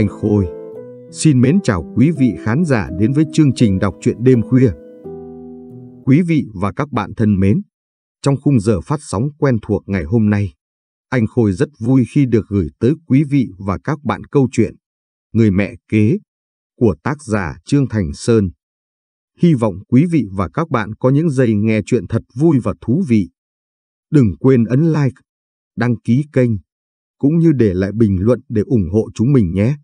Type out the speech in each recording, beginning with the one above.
Anh Khôi. Xin mến chào quý vị khán giả đến với chương trình đọc truyện đêm khuya. Quý vị và các bạn thân mến, trong khung giờ phát sóng quen thuộc ngày hôm nay, anh Khôi rất vui khi được gửi tới quý vị và các bạn câu chuyện Người mẹ kế của tác giả Trương Thành Sơn. Hy vọng quý vị và các bạn có những giây nghe chuyện thật vui và thú vị. Đừng quên ấn like, đăng ký kênh, cũng như để lại bình luận để ủng hộ chúng mình nhé.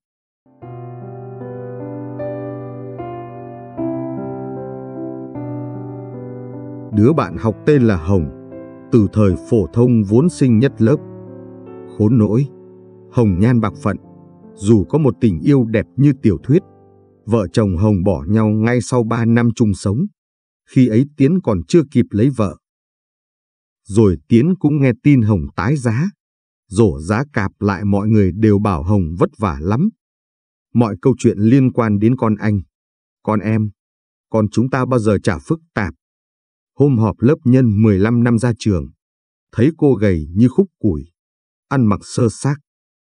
đứa bạn học tên là Hồng, từ thời phổ thông vốn sinh nhất lớp. Khốn nỗi, Hồng nhan bạc phận, dù có một tình yêu đẹp như tiểu thuyết, vợ chồng Hồng bỏ nhau ngay sau ba năm chung sống, khi ấy Tiến còn chưa kịp lấy vợ. Rồi Tiến cũng nghe tin Hồng tái giá, rổ giá cạp lại mọi người đều bảo Hồng vất vả lắm. Mọi câu chuyện liên quan đến con anh, con em, còn chúng ta bao giờ trả phức tạp, Hôm họp lớp nhân 15 năm ra trường, thấy cô gầy như khúc củi, ăn mặc sơ xác,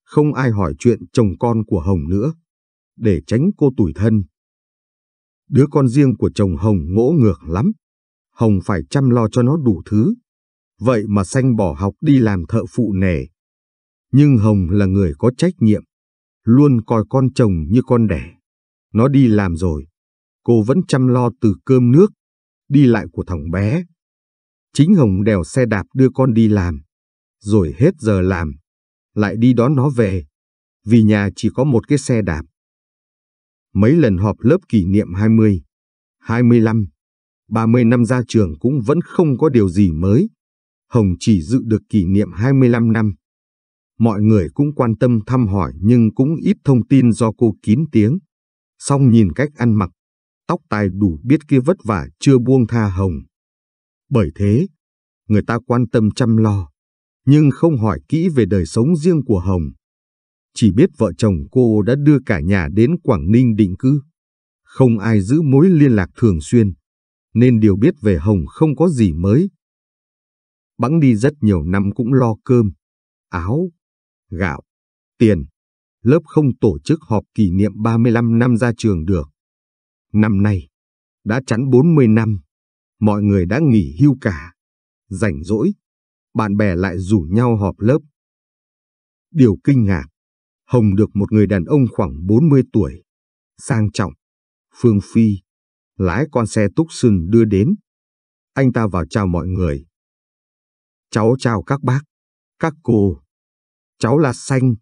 không ai hỏi chuyện chồng con của Hồng nữa, để tránh cô tủi thân. Đứa con riêng của chồng Hồng ngỗ ngược lắm, Hồng phải chăm lo cho nó đủ thứ, vậy mà Xanh bỏ học đi làm thợ phụ nề. Nhưng Hồng là người có trách nhiệm, luôn coi con chồng như con đẻ. Nó đi làm rồi, cô vẫn chăm lo từ cơm nước đi lại của thằng bé. Chính Hồng đèo xe đạp đưa con đi làm, rồi hết giờ làm, lại đi đón nó về, vì nhà chỉ có một cái xe đạp. Mấy lần họp lớp kỷ niệm 20, 25, 30 năm ra trường cũng vẫn không có điều gì mới. Hồng chỉ dự được kỷ niệm 25 năm. Mọi người cũng quan tâm thăm hỏi nhưng cũng ít thông tin do cô kín tiếng. Song nhìn cách ăn mặc tóc tai đủ biết kia vất vả chưa buông tha hồng. Bởi thế, người ta quan tâm chăm lo, nhưng không hỏi kỹ về đời sống riêng của Hồng. Chỉ biết vợ chồng cô đã đưa cả nhà đến Quảng Ninh định cư. Không ai giữ mối liên lạc thường xuyên, nên điều biết về Hồng không có gì mới. Bẵng đi rất nhiều năm cũng lo cơm, áo, gạo, tiền. Lớp không tổ chức họp kỷ niệm 35 năm ra trường được. Năm nay, đã chắn 40 năm, mọi người đã nghỉ hưu cả. Rảnh rỗi, bạn bè lại rủ nhau họp lớp. Điều kinh ngạc, Hồng được một người đàn ông khoảng 40 tuổi, sang trọng, phương phi, lái con xe túc sừng đưa đến. Anh ta vào chào mọi người. Cháu chào các bác, các cô. Cháu là Xanh,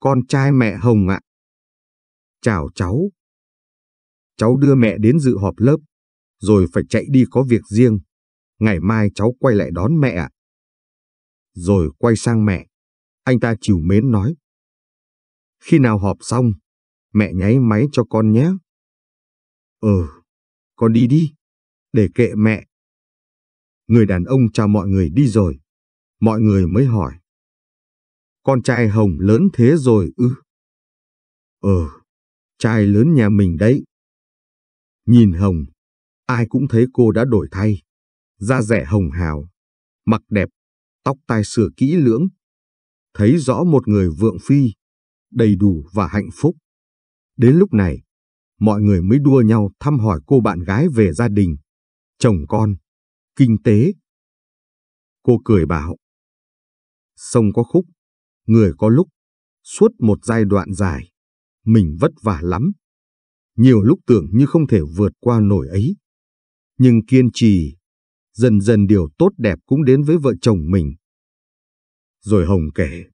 con trai mẹ Hồng ạ. Chào cháu, cháu đưa mẹ đến dự họp lớp, rồi phải chạy đi có việc riêng. Ngày mai cháu quay lại đón mẹ ạ. Rồi quay sang mẹ, anh ta chiều mến nói. Khi nào họp xong, mẹ nháy máy cho con nhé. Ừ, con đi đi, để kệ mẹ. Người đàn ông chào mọi người đi rồi, mọi người mới hỏi. Con trai Hồng lớn thế rồi ư? Ừ. ừ, trai lớn nhà mình đấy. Nhìn Hồng, ai cũng thấy cô đã đổi thay. Da rẻ hồng hào, mặc đẹp, tóc tai sửa kỹ lưỡng. Thấy rõ một người vượng phi, đầy đủ và hạnh phúc. Đến lúc này, mọi người mới đua nhau thăm hỏi cô bạn gái về gia đình, chồng con, kinh tế. Cô cười bảo, sông có khúc, người có lúc, suốt một giai đoạn dài, mình vất vả lắm nhiều lúc tưởng như không thể vượt qua nổi ấy. Nhưng kiên trì, dần dần điều tốt đẹp cũng đến với vợ chồng mình. Rồi Hồng kể.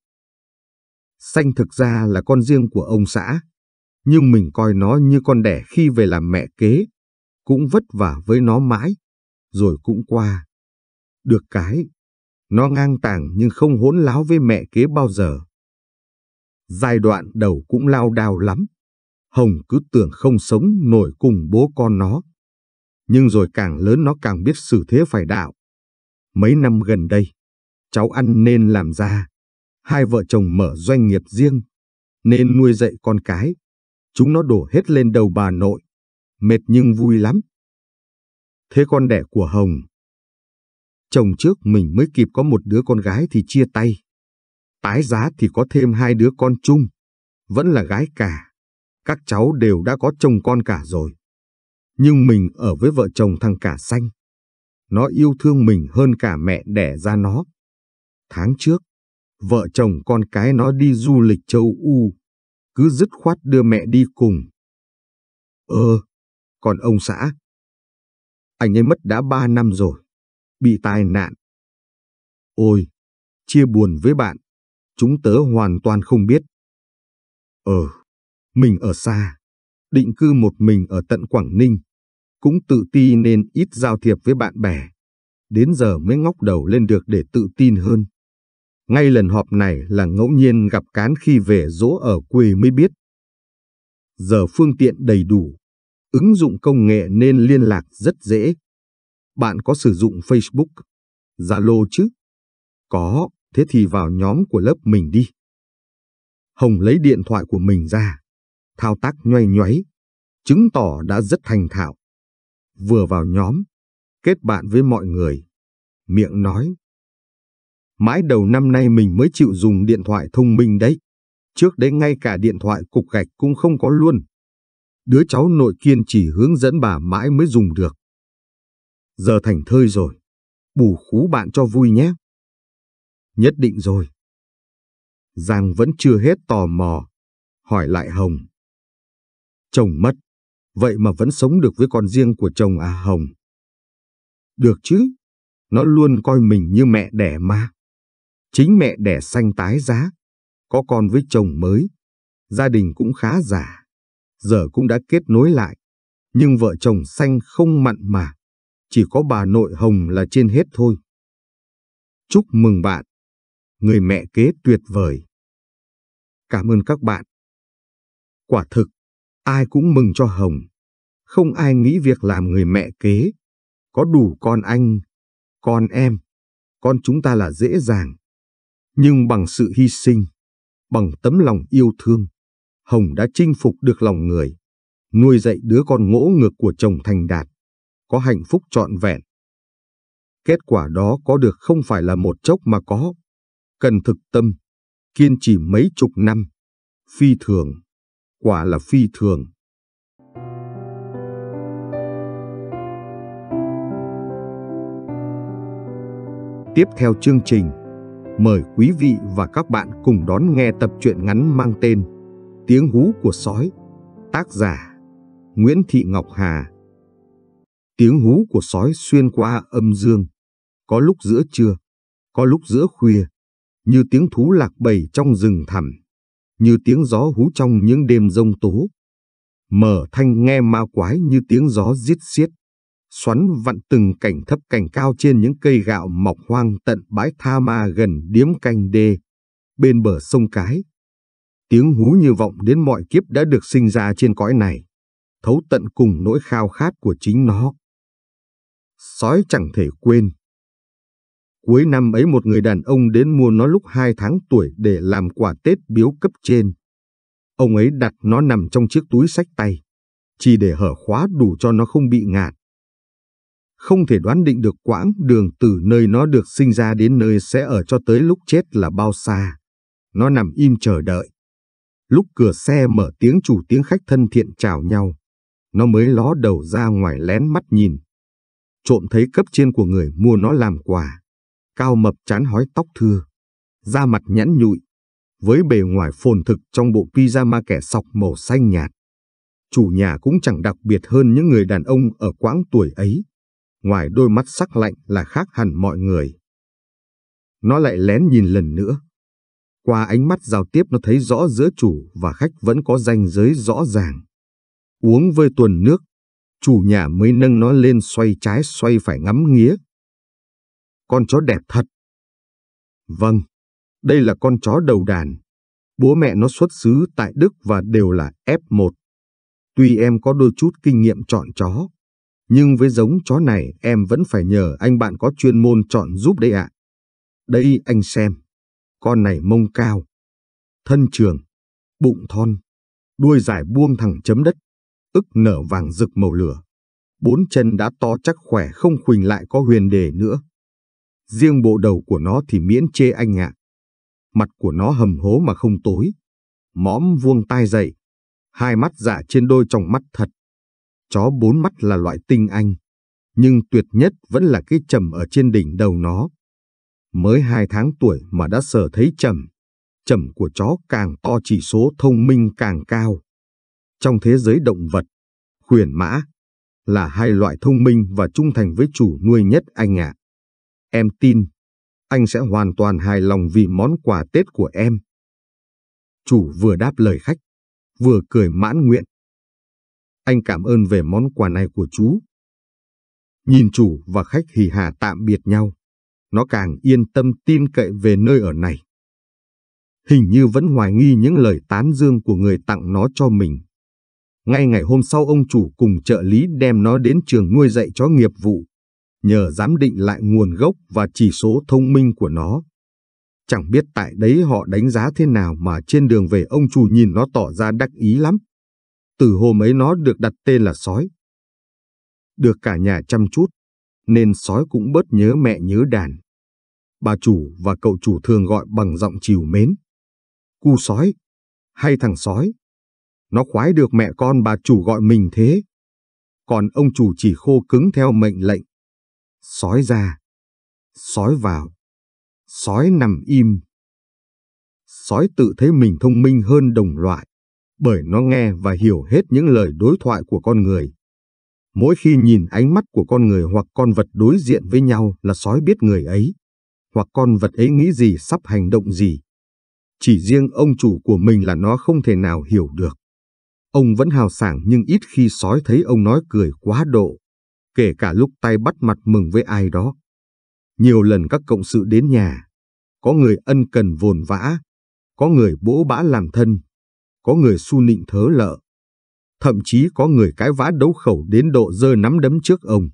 Xanh thực ra là con riêng của ông xã, nhưng mình coi nó như con đẻ khi về làm mẹ kế, cũng vất vả với nó mãi, rồi cũng qua. Được cái, nó ngang tàng nhưng không hỗn láo với mẹ kế bao giờ. Giai đoạn đầu cũng lao đao lắm, Hồng cứ tưởng không sống nổi cùng bố con nó. Nhưng rồi càng lớn nó càng biết xử thế phải đạo. Mấy năm gần đây, cháu ăn nên làm ra. Hai vợ chồng mở doanh nghiệp riêng, nên nuôi dạy con cái. Chúng nó đổ hết lên đầu bà nội. Mệt nhưng vui lắm. Thế con đẻ của Hồng. Chồng trước mình mới kịp có một đứa con gái thì chia tay. Tái giá thì có thêm hai đứa con chung. Vẫn là gái cả các cháu đều đã có chồng con cả rồi. Nhưng mình ở với vợ chồng thằng cả xanh. Nó yêu thương mình hơn cả mẹ đẻ ra nó. Tháng trước, vợ chồng con cái nó đi du lịch châu U, cứ dứt khoát đưa mẹ đi cùng. Ờ, còn ông xã? Anh ấy mất đã ba năm rồi, bị tai nạn. Ôi, chia buồn với bạn, chúng tớ hoàn toàn không biết. Ờ, mình ở xa, định cư một mình ở tận Quảng Ninh, cũng tự ti nên ít giao thiệp với bạn bè. Đến giờ mới ngóc đầu lên được để tự tin hơn. Ngay lần họp này là ngẫu nhiên gặp cán khi về dỗ ở quê mới biết. Giờ phương tiện đầy đủ, ứng dụng công nghệ nên liên lạc rất dễ. Bạn có sử dụng Facebook, Zalo chứ? Có, thế thì vào nhóm của lớp mình đi. Hồng lấy điện thoại của mình ra, thao tác nhoay nhoáy, chứng tỏ đã rất thành thạo. Vừa vào nhóm, kết bạn với mọi người, miệng nói. Mãi đầu năm nay mình mới chịu dùng điện thoại thông minh đấy. Trước đấy ngay cả điện thoại cục gạch cũng không có luôn. Đứa cháu nội kiên chỉ hướng dẫn bà mãi mới dùng được. Giờ thành thơi rồi. Bù khú bạn cho vui nhé. Nhất định rồi. Giang vẫn chưa hết tò mò. Hỏi lại Hồng. Chồng mất, vậy mà vẫn sống được với con riêng của chồng à Hồng. Được chứ, nó luôn coi mình như mẹ đẻ mà. Chính mẹ đẻ xanh tái giá, có con với chồng mới, gia đình cũng khá giả, giờ cũng đã kết nối lại, nhưng vợ chồng xanh không mặn mà, chỉ có bà nội Hồng là trên hết thôi. Chúc mừng bạn, người mẹ kế tuyệt vời. Cảm ơn các bạn. Quả thực, Ai cũng mừng cho Hồng. Không ai nghĩ việc làm người mẹ kế. Có đủ con anh, con em, con chúng ta là dễ dàng. Nhưng bằng sự hy sinh, bằng tấm lòng yêu thương, Hồng đã chinh phục được lòng người, nuôi dạy đứa con ngỗ ngược của chồng thành đạt, có hạnh phúc trọn vẹn. Kết quả đó có được không phải là một chốc mà có, cần thực tâm, kiên trì mấy chục năm, phi thường quả là phi thường. Tiếp theo chương trình, mời quý vị và các bạn cùng đón nghe tập truyện ngắn mang tên Tiếng hú của sói, tác giả Nguyễn Thị Ngọc Hà. Tiếng hú của sói xuyên qua âm dương, có lúc giữa trưa, có lúc giữa khuya, như tiếng thú lạc bầy trong rừng thẳm như tiếng gió hú trong những đêm rông tố. Mở thanh nghe ma quái như tiếng gió giết xiết, xoắn vặn từng cảnh thấp cảnh cao trên những cây gạo mọc hoang tận bãi tha ma gần điếm canh đê, bên bờ sông Cái. Tiếng hú như vọng đến mọi kiếp đã được sinh ra trên cõi này, thấu tận cùng nỗi khao khát của chính nó. Sói chẳng thể quên, Cuối năm ấy một người đàn ông đến mua nó lúc 2 tháng tuổi để làm quà Tết biếu cấp trên. Ông ấy đặt nó nằm trong chiếc túi sách tay, chỉ để hở khóa đủ cho nó không bị ngạt. Không thể đoán định được quãng đường từ nơi nó được sinh ra đến nơi sẽ ở cho tới lúc chết là bao xa. Nó nằm im chờ đợi. Lúc cửa xe mở tiếng chủ tiếng khách thân thiện chào nhau, nó mới ló đầu ra ngoài lén mắt nhìn. Trộm thấy cấp trên của người mua nó làm quà cao mập chán hói tóc thưa, da mặt nhẵn nhụi, với bề ngoài phồn thực trong bộ pyjama kẻ sọc màu xanh nhạt. Chủ nhà cũng chẳng đặc biệt hơn những người đàn ông ở quãng tuổi ấy, ngoài đôi mắt sắc lạnh là khác hẳn mọi người. Nó lại lén nhìn lần nữa. Qua ánh mắt giao tiếp nó thấy rõ giữa chủ và khách vẫn có ranh giới rõ ràng. Uống vơi tuần nước, chủ nhà mới nâng nó lên xoay trái xoay phải ngắm nghía, con chó đẹp thật. Vâng, đây là con chó đầu đàn. Bố mẹ nó xuất xứ tại Đức và đều là F1. Tuy em có đôi chút kinh nghiệm chọn chó, nhưng với giống chó này em vẫn phải nhờ anh bạn có chuyên môn chọn giúp đấy ạ. Đây anh xem, con này mông cao, thân trường, bụng thon, đuôi dài buông thẳng chấm đất, ức nở vàng rực màu lửa. Bốn chân đã to chắc khỏe không khuỳnh lại có huyền đề nữa riêng bộ đầu của nó thì miễn chê anh ạ. Mặt của nó hầm hố mà không tối, mõm vuông tai dày, hai mắt giả dạ trên đôi trong mắt thật. Chó bốn mắt là loại tinh anh, nhưng tuyệt nhất vẫn là cái trầm ở trên đỉnh đầu nó. Mới hai tháng tuổi mà đã sở thấy trầm, trầm của chó càng to chỉ số thông minh càng cao. Trong thế giới động vật, khuyển mã là hai loại thông minh và trung thành với chủ nuôi nhất anh ạ. À. Em tin, anh sẽ hoàn toàn hài lòng vì món quà Tết của em. Chủ vừa đáp lời khách, vừa cười mãn nguyện. Anh cảm ơn về món quà này của chú. Nhìn chủ và khách hì hà tạm biệt nhau, nó càng yên tâm tin cậy về nơi ở này. Hình như vẫn hoài nghi những lời tán dương của người tặng nó cho mình. Ngay ngày hôm sau ông chủ cùng trợ lý đem nó đến trường nuôi dạy chó nghiệp vụ nhờ giám định lại nguồn gốc và chỉ số thông minh của nó. Chẳng biết tại đấy họ đánh giá thế nào mà trên đường về ông chủ nhìn nó tỏ ra đắc ý lắm. Từ hôm ấy nó được đặt tên là sói. Được cả nhà chăm chút, nên sói cũng bớt nhớ mẹ nhớ đàn. Bà chủ và cậu chủ thường gọi bằng giọng chiều mến. Cu sói, hay thằng sói. Nó khoái được mẹ con bà chủ gọi mình thế. Còn ông chủ chỉ khô cứng theo mệnh lệnh sói ra, sói vào, sói nằm im. Sói tự thấy mình thông minh hơn đồng loại, bởi nó nghe và hiểu hết những lời đối thoại của con người. Mỗi khi nhìn ánh mắt của con người hoặc con vật đối diện với nhau là sói biết người ấy, hoặc con vật ấy nghĩ gì sắp hành động gì. Chỉ riêng ông chủ của mình là nó không thể nào hiểu được. Ông vẫn hào sảng nhưng ít khi sói thấy ông nói cười quá độ kể cả lúc tay bắt mặt mừng với ai đó. Nhiều lần các cộng sự đến nhà, có người ân cần vồn vã, có người bỗ bã làm thân, có người su nịnh thớ lợ. Thậm chí có người cái vã đấu khẩu đến độ dơ nắm đấm trước ông.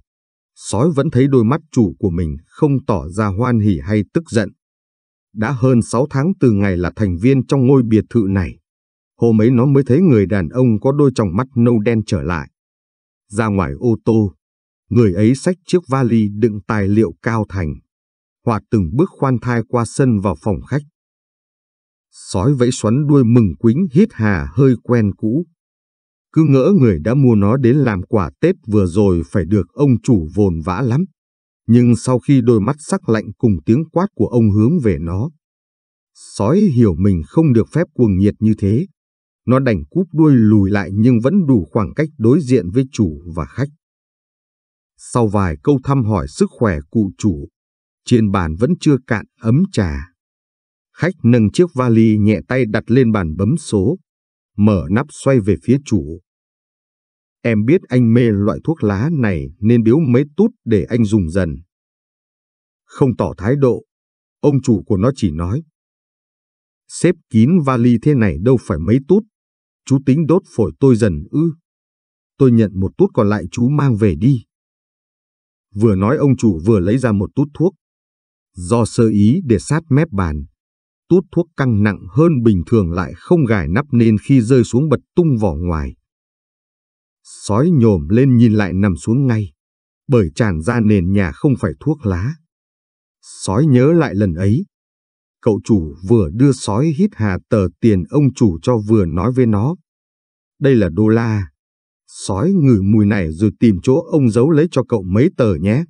Sói vẫn thấy đôi mắt chủ của mình không tỏ ra hoan hỉ hay tức giận. Đã hơn 6 tháng từ ngày là thành viên trong ngôi biệt thự này, hôm ấy nó mới thấy người đàn ông có đôi tròng mắt nâu đen trở lại. Ra ngoài ô tô, Người ấy xách chiếc vali đựng tài liệu cao thành. Hòa từng bước khoan thai qua sân vào phòng khách. Sói vẫy xoắn đuôi mừng quính hít hà hơi quen cũ. Cứ ngỡ người đã mua nó đến làm quả Tết vừa rồi phải được ông chủ vồn vã lắm. Nhưng sau khi đôi mắt sắc lạnh cùng tiếng quát của ông hướng về nó, sói hiểu mình không được phép cuồng nhiệt như thế. Nó đành cúp đuôi lùi lại nhưng vẫn đủ khoảng cách đối diện với chủ và khách. Sau vài câu thăm hỏi sức khỏe cụ chủ, trên bàn vẫn chưa cạn ấm trà. Khách nâng chiếc vali nhẹ tay đặt lên bàn bấm số, mở nắp xoay về phía chủ. Em biết anh mê loại thuốc lá này nên biếu mấy tút để anh dùng dần. Không tỏ thái độ, ông chủ của nó chỉ nói. Xếp kín vali thế này đâu phải mấy tút, chú tính đốt phổi tôi dần ư. Tôi nhận một tút còn lại chú mang về đi. Vừa nói ông chủ vừa lấy ra một tút thuốc. Do sơ ý để sát mép bàn, tút thuốc căng nặng hơn bình thường lại không gài nắp nên khi rơi xuống bật tung vỏ ngoài. Sói nhồm lên nhìn lại nằm xuống ngay, bởi tràn ra nền nhà không phải thuốc lá. Sói nhớ lại lần ấy, cậu chủ vừa đưa sói hít hà tờ tiền ông chủ cho vừa nói với nó. Đây là đô la, Sói ngửi mùi này rồi tìm chỗ ông giấu lấy cho cậu mấy tờ nhé.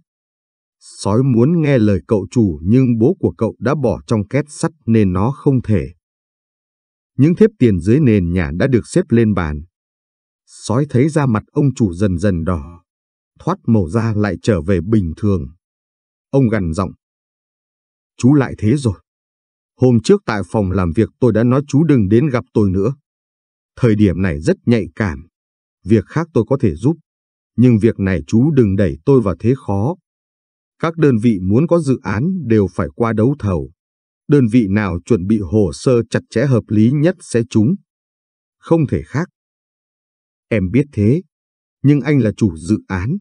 Sói muốn nghe lời cậu chủ nhưng bố của cậu đã bỏ trong két sắt nên nó không thể. Những thép tiền dưới nền nhà đã được xếp lên bàn. Sói thấy da mặt ông chủ dần dần đỏ, thoát màu da lại trở về bình thường. Ông gằn giọng. Chú lại thế rồi. Hôm trước tại phòng làm việc tôi đã nói chú đừng đến gặp tôi nữa. Thời điểm này rất nhạy cảm. Việc khác tôi có thể giúp, nhưng việc này chú đừng đẩy tôi vào thế khó. Các đơn vị muốn có dự án đều phải qua đấu thầu. Đơn vị nào chuẩn bị hồ sơ chặt chẽ hợp lý nhất sẽ trúng. Không thể khác. Em biết thế, nhưng anh là chủ dự án.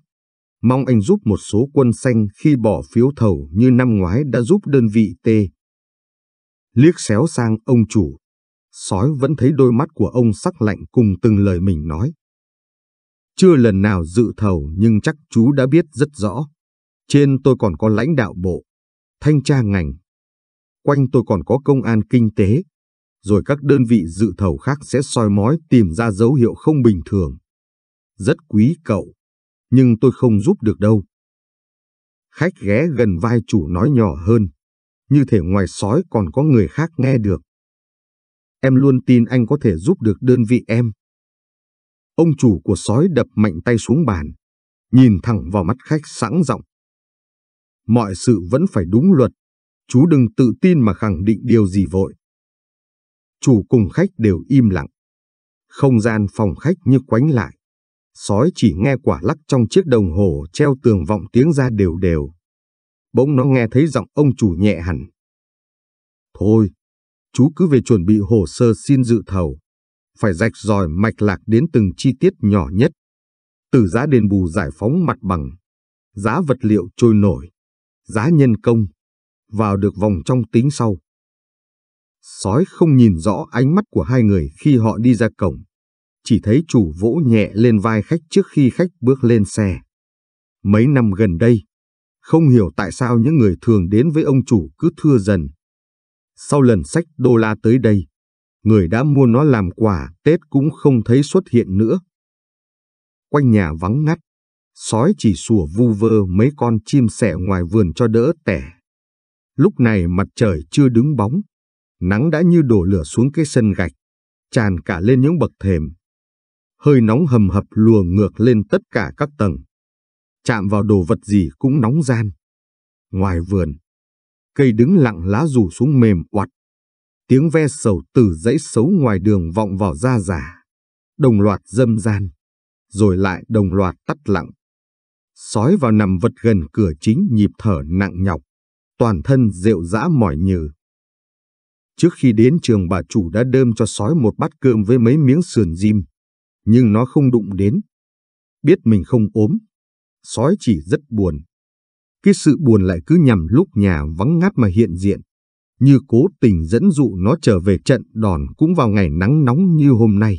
Mong anh giúp một số quân xanh khi bỏ phiếu thầu như năm ngoái đã giúp đơn vị T. Liếc xéo sang ông chủ, sói vẫn thấy đôi mắt của ông sắc lạnh cùng từng lời mình nói. Chưa lần nào dự thầu nhưng chắc chú đã biết rất rõ. Trên tôi còn có lãnh đạo bộ, thanh tra ngành. Quanh tôi còn có công an kinh tế. Rồi các đơn vị dự thầu khác sẽ soi mói tìm ra dấu hiệu không bình thường. Rất quý cậu, nhưng tôi không giúp được đâu. Khách ghé gần vai chủ nói nhỏ hơn. Như thể ngoài sói còn có người khác nghe được. Em luôn tin anh có thể giúp được đơn vị em. Ông chủ của sói đập mạnh tay xuống bàn, nhìn thẳng vào mắt khách sẵn giọng. Mọi sự vẫn phải đúng luật, chú đừng tự tin mà khẳng định điều gì vội. Chủ cùng khách đều im lặng. Không gian phòng khách như quánh lại. Sói chỉ nghe quả lắc trong chiếc đồng hồ treo tường vọng tiếng ra đều đều. Bỗng nó nghe thấy giọng ông chủ nhẹ hẳn. Thôi, chú cứ về chuẩn bị hồ sơ xin dự thầu phải rạch ròi mạch lạc đến từng chi tiết nhỏ nhất. Từ giá đền bù giải phóng mặt bằng, giá vật liệu trôi nổi, giá nhân công, vào được vòng trong tính sau. Sói không nhìn rõ ánh mắt của hai người khi họ đi ra cổng, chỉ thấy chủ vỗ nhẹ lên vai khách trước khi khách bước lên xe. Mấy năm gần đây, không hiểu tại sao những người thường đến với ông chủ cứ thưa dần. Sau lần sách đô la tới đây, người đã mua nó làm quà Tết cũng không thấy xuất hiện nữa. Quanh nhà vắng ngắt, sói chỉ sủa vu vơ mấy con chim sẻ ngoài vườn cho đỡ tẻ. Lúc này mặt trời chưa đứng bóng, nắng đã như đổ lửa xuống cái sân gạch, tràn cả lên những bậc thềm. Hơi nóng hầm hập lùa ngược lên tất cả các tầng. Chạm vào đồ vật gì cũng nóng gian. Ngoài vườn, cây đứng lặng lá rủ xuống mềm oặt Tiếng ve sầu từ dãy xấu ngoài đường vọng vào da giả. Đồng loạt dâm gian. Rồi lại đồng loạt tắt lặng. Sói vào nằm vật gần cửa chính nhịp thở nặng nhọc. Toàn thân rệu rã mỏi nhừ. Trước khi đến trường bà chủ đã đơm cho sói một bát cơm với mấy miếng sườn diêm. Nhưng nó không đụng đến. Biết mình không ốm. Sói chỉ rất buồn. Cái sự buồn lại cứ nhằm lúc nhà vắng ngắt mà hiện diện như cố tình dẫn dụ nó trở về trận đòn cũng vào ngày nắng nóng như hôm nay.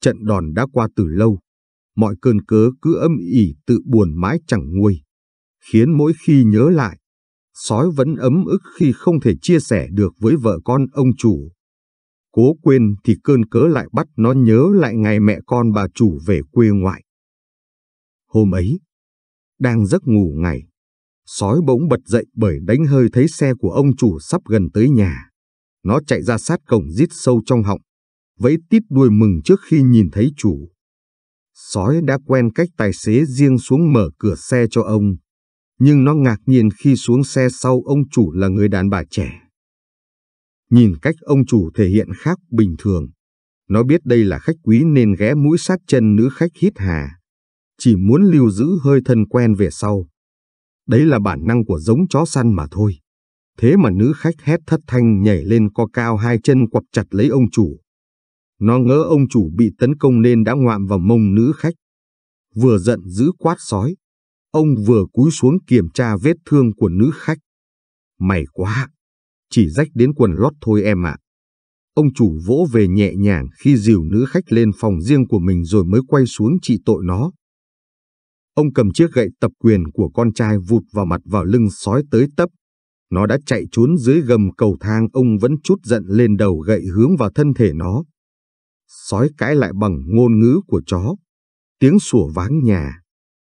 Trận đòn đã qua từ lâu, mọi cơn cớ cứ âm ỉ tự buồn mãi chẳng nguôi, khiến mỗi khi nhớ lại, sói vẫn ấm ức khi không thể chia sẻ được với vợ con ông chủ. Cố quên thì cơn cớ lại bắt nó nhớ lại ngày mẹ con bà chủ về quê ngoại. Hôm ấy, đang giấc ngủ ngày, Sói bỗng bật dậy bởi đánh hơi thấy xe của ông chủ sắp gần tới nhà. Nó chạy ra sát cổng rít sâu trong họng, vẫy tít đuôi mừng trước khi nhìn thấy chủ. Sói đã quen cách tài xế riêng xuống mở cửa xe cho ông, nhưng nó ngạc nhiên khi xuống xe sau ông chủ là người đàn bà trẻ. Nhìn cách ông chủ thể hiện khác bình thường, nó biết đây là khách quý nên ghé mũi sát chân nữ khách hít hà, chỉ muốn lưu giữ hơi thân quen về sau. Đấy là bản năng của giống chó săn mà thôi. Thế mà nữ khách hét thất thanh nhảy lên co cao hai chân quặp chặt lấy ông chủ. Nó ngỡ ông chủ bị tấn công nên đã ngoạm vào mông nữ khách. Vừa giận dữ quát sói, ông vừa cúi xuống kiểm tra vết thương của nữ khách. Mày quá, chỉ rách đến quần lót thôi em ạ. Ông chủ vỗ về nhẹ nhàng khi dìu nữ khách lên phòng riêng của mình rồi mới quay xuống trị tội nó. Ông cầm chiếc gậy tập quyền của con trai vụt vào mặt vào lưng sói tới tấp. Nó đã chạy trốn dưới gầm cầu thang ông vẫn chút giận lên đầu gậy hướng vào thân thể nó. Sói cãi lại bằng ngôn ngữ của chó. Tiếng sủa váng nhà.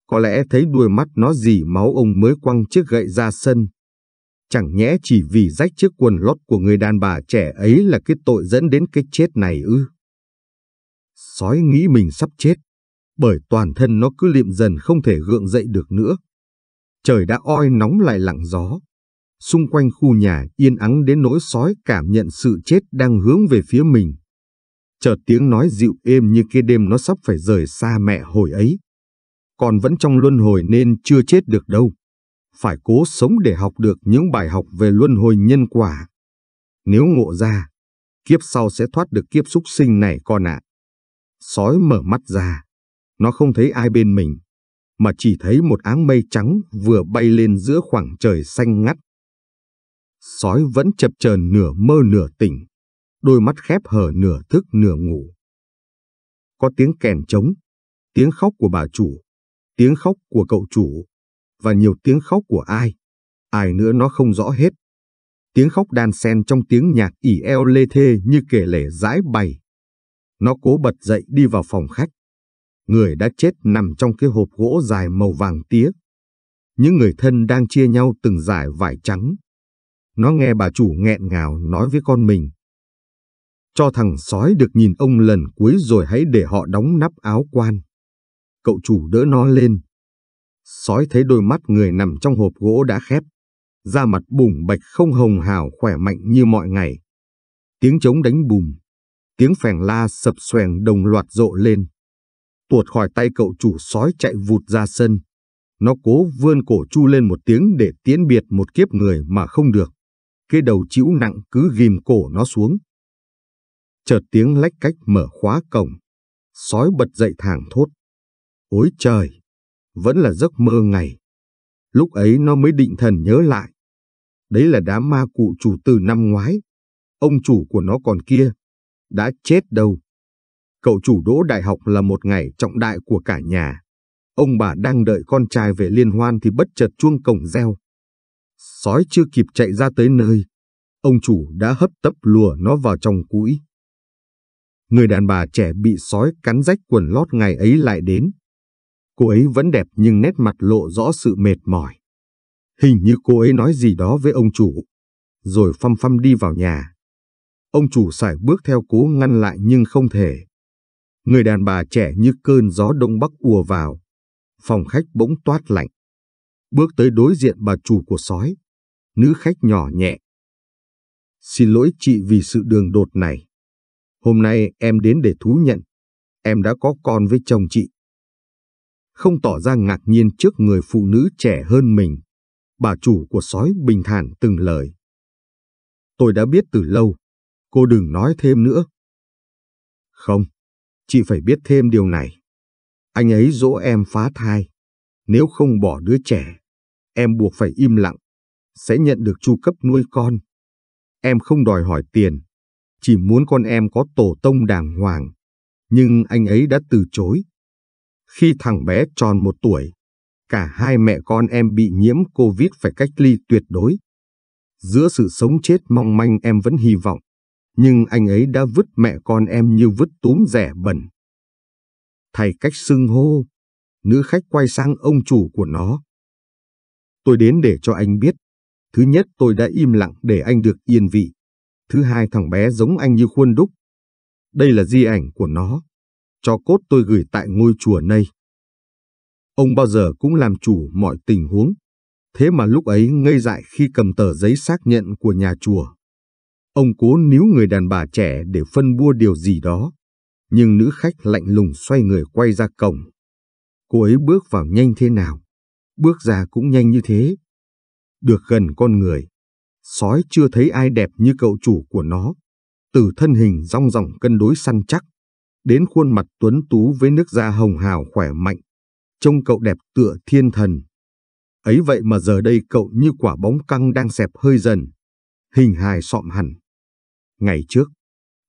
Có lẽ thấy đuôi mắt nó dì máu ông mới quăng chiếc gậy ra sân. Chẳng nhẽ chỉ vì rách chiếc quần lót của người đàn bà trẻ ấy là cái tội dẫn đến cái chết này ư. Sói nghĩ mình sắp chết, bởi toàn thân nó cứ liệm dần không thể gượng dậy được nữa. Trời đã oi nóng lại lặng gió. Xung quanh khu nhà yên ắng đến nỗi sói cảm nhận sự chết đang hướng về phía mình. Chợt tiếng nói dịu êm như cái đêm nó sắp phải rời xa mẹ hồi ấy. Còn vẫn trong luân hồi nên chưa chết được đâu. Phải cố sống để học được những bài học về luân hồi nhân quả. Nếu ngộ ra, kiếp sau sẽ thoát được kiếp súc sinh này con ạ. À. Sói mở mắt ra nó không thấy ai bên mình, mà chỉ thấy một áng mây trắng vừa bay lên giữa khoảng trời xanh ngắt. Sói vẫn chập chờn nửa mơ nửa tỉnh, đôi mắt khép hờ nửa thức nửa ngủ. Có tiếng kèn trống, tiếng khóc của bà chủ, tiếng khóc của cậu chủ, và nhiều tiếng khóc của ai, ai nữa nó không rõ hết. Tiếng khóc đan xen trong tiếng nhạc ỉ eo lê thê như kể lể dãi bày. Nó cố bật dậy đi vào phòng khách người đã chết nằm trong cái hộp gỗ dài màu vàng tía. Những người thân đang chia nhau từng giải vải trắng. Nó nghe bà chủ nghẹn ngào nói với con mình. Cho thằng sói được nhìn ông lần cuối rồi hãy để họ đóng nắp áo quan. Cậu chủ đỡ nó lên. Sói thấy đôi mắt người nằm trong hộp gỗ đã khép. Da mặt bùng bạch không hồng hào khỏe mạnh như mọi ngày. Tiếng trống đánh bùm. Tiếng phèn la sập xoèn đồng loạt rộ lên tuột khỏi tay cậu chủ sói chạy vụt ra sân. Nó cố vươn cổ chu lên một tiếng để tiễn biệt một kiếp người mà không được. Cái đầu chịu nặng cứ ghim cổ nó xuống. Chợt tiếng lách cách mở khóa cổng. Sói bật dậy thẳng thốt. Ôi trời! Vẫn là giấc mơ ngày. Lúc ấy nó mới định thần nhớ lại. Đấy là đám ma cụ chủ từ năm ngoái. Ông chủ của nó còn kia. Đã chết đâu cậu chủ đỗ đại học là một ngày trọng đại của cả nhà. Ông bà đang đợi con trai về liên hoan thì bất chợt chuông cổng reo. Sói chưa kịp chạy ra tới nơi, ông chủ đã hấp tấp lùa nó vào trong cũi. Người đàn bà trẻ bị sói cắn rách quần lót ngày ấy lại đến. Cô ấy vẫn đẹp nhưng nét mặt lộ rõ sự mệt mỏi. Hình như cô ấy nói gì đó với ông chủ, rồi phăm phăm đi vào nhà. Ông chủ sải bước theo cố ngăn lại nhưng không thể. Người đàn bà trẻ như cơn gió đông bắc ùa vào. Phòng khách bỗng toát lạnh. Bước tới đối diện bà chủ của sói. Nữ khách nhỏ nhẹ. Xin lỗi chị vì sự đường đột này. Hôm nay em đến để thú nhận. Em đã có con với chồng chị. Không tỏ ra ngạc nhiên trước người phụ nữ trẻ hơn mình. Bà chủ của sói bình thản từng lời. Tôi đã biết từ lâu. Cô đừng nói thêm nữa. Không, Chị phải biết thêm điều này. Anh ấy dỗ em phá thai. Nếu không bỏ đứa trẻ, em buộc phải im lặng, sẽ nhận được chu cấp nuôi con. Em không đòi hỏi tiền, chỉ muốn con em có tổ tông đàng hoàng. Nhưng anh ấy đã từ chối. Khi thằng bé tròn một tuổi, cả hai mẹ con em bị nhiễm Covid phải cách ly tuyệt đối. Giữa sự sống chết mong manh em vẫn hy vọng nhưng anh ấy đã vứt mẹ con em như vứt túm rẻ bẩn. Thay cách xưng hô, nữ khách quay sang ông chủ của nó. Tôi đến để cho anh biết. Thứ nhất tôi đã im lặng để anh được yên vị. Thứ hai thằng bé giống anh như khuôn đúc. Đây là di ảnh của nó. Cho cốt tôi gửi tại ngôi chùa này. Ông bao giờ cũng làm chủ mọi tình huống. Thế mà lúc ấy ngây dại khi cầm tờ giấy xác nhận của nhà chùa. Ông cố níu người đàn bà trẻ để phân bua điều gì đó. Nhưng nữ khách lạnh lùng xoay người quay ra cổng. Cô ấy bước vào nhanh thế nào? Bước ra cũng nhanh như thế. Được gần con người, sói chưa thấy ai đẹp như cậu chủ của nó. Từ thân hình rong ròng cân đối săn chắc, đến khuôn mặt tuấn tú với nước da hồng hào khỏe mạnh, trông cậu đẹp tựa thiên thần. Ấy vậy mà giờ đây cậu như quả bóng căng đang xẹp hơi dần, hình hài sọm hẳn, Ngày trước,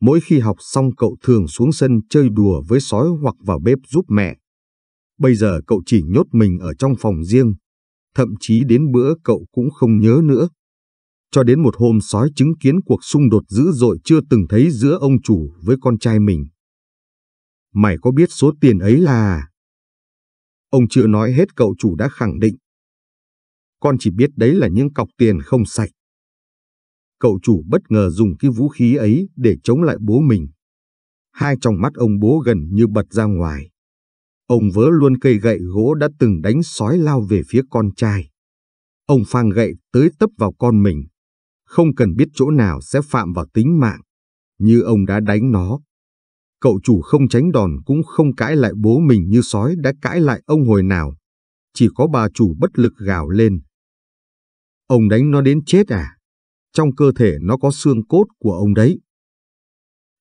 mỗi khi học xong cậu thường xuống sân chơi đùa với sói hoặc vào bếp giúp mẹ. Bây giờ cậu chỉ nhốt mình ở trong phòng riêng, thậm chí đến bữa cậu cũng không nhớ nữa. Cho đến một hôm sói chứng kiến cuộc xung đột dữ dội chưa từng thấy giữa ông chủ với con trai mình. Mày có biết số tiền ấy là... Ông chưa nói hết cậu chủ đã khẳng định. Con chỉ biết đấy là những cọc tiền không sạch cậu chủ bất ngờ dùng cái vũ khí ấy để chống lại bố mình. Hai trong mắt ông bố gần như bật ra ngoài. Ông vớ luôn cây gậy gỗ đã từng đánh sói lao về phía con trai. Ông phang gậy tới tấp vào con mình. Không cần biết chỗ nào sẽ phạm vào tính mạng, như ông đã đánh nó. Cậu chủ không tránh đòn cũng không cãi lại bố mình như sói đã cãi lại ông hồi nào. Chỉ có bà chủ bất lực gào lên. Ông đánh nó đến chết à? trong cơ thể nó có xương cốt của ông đấy.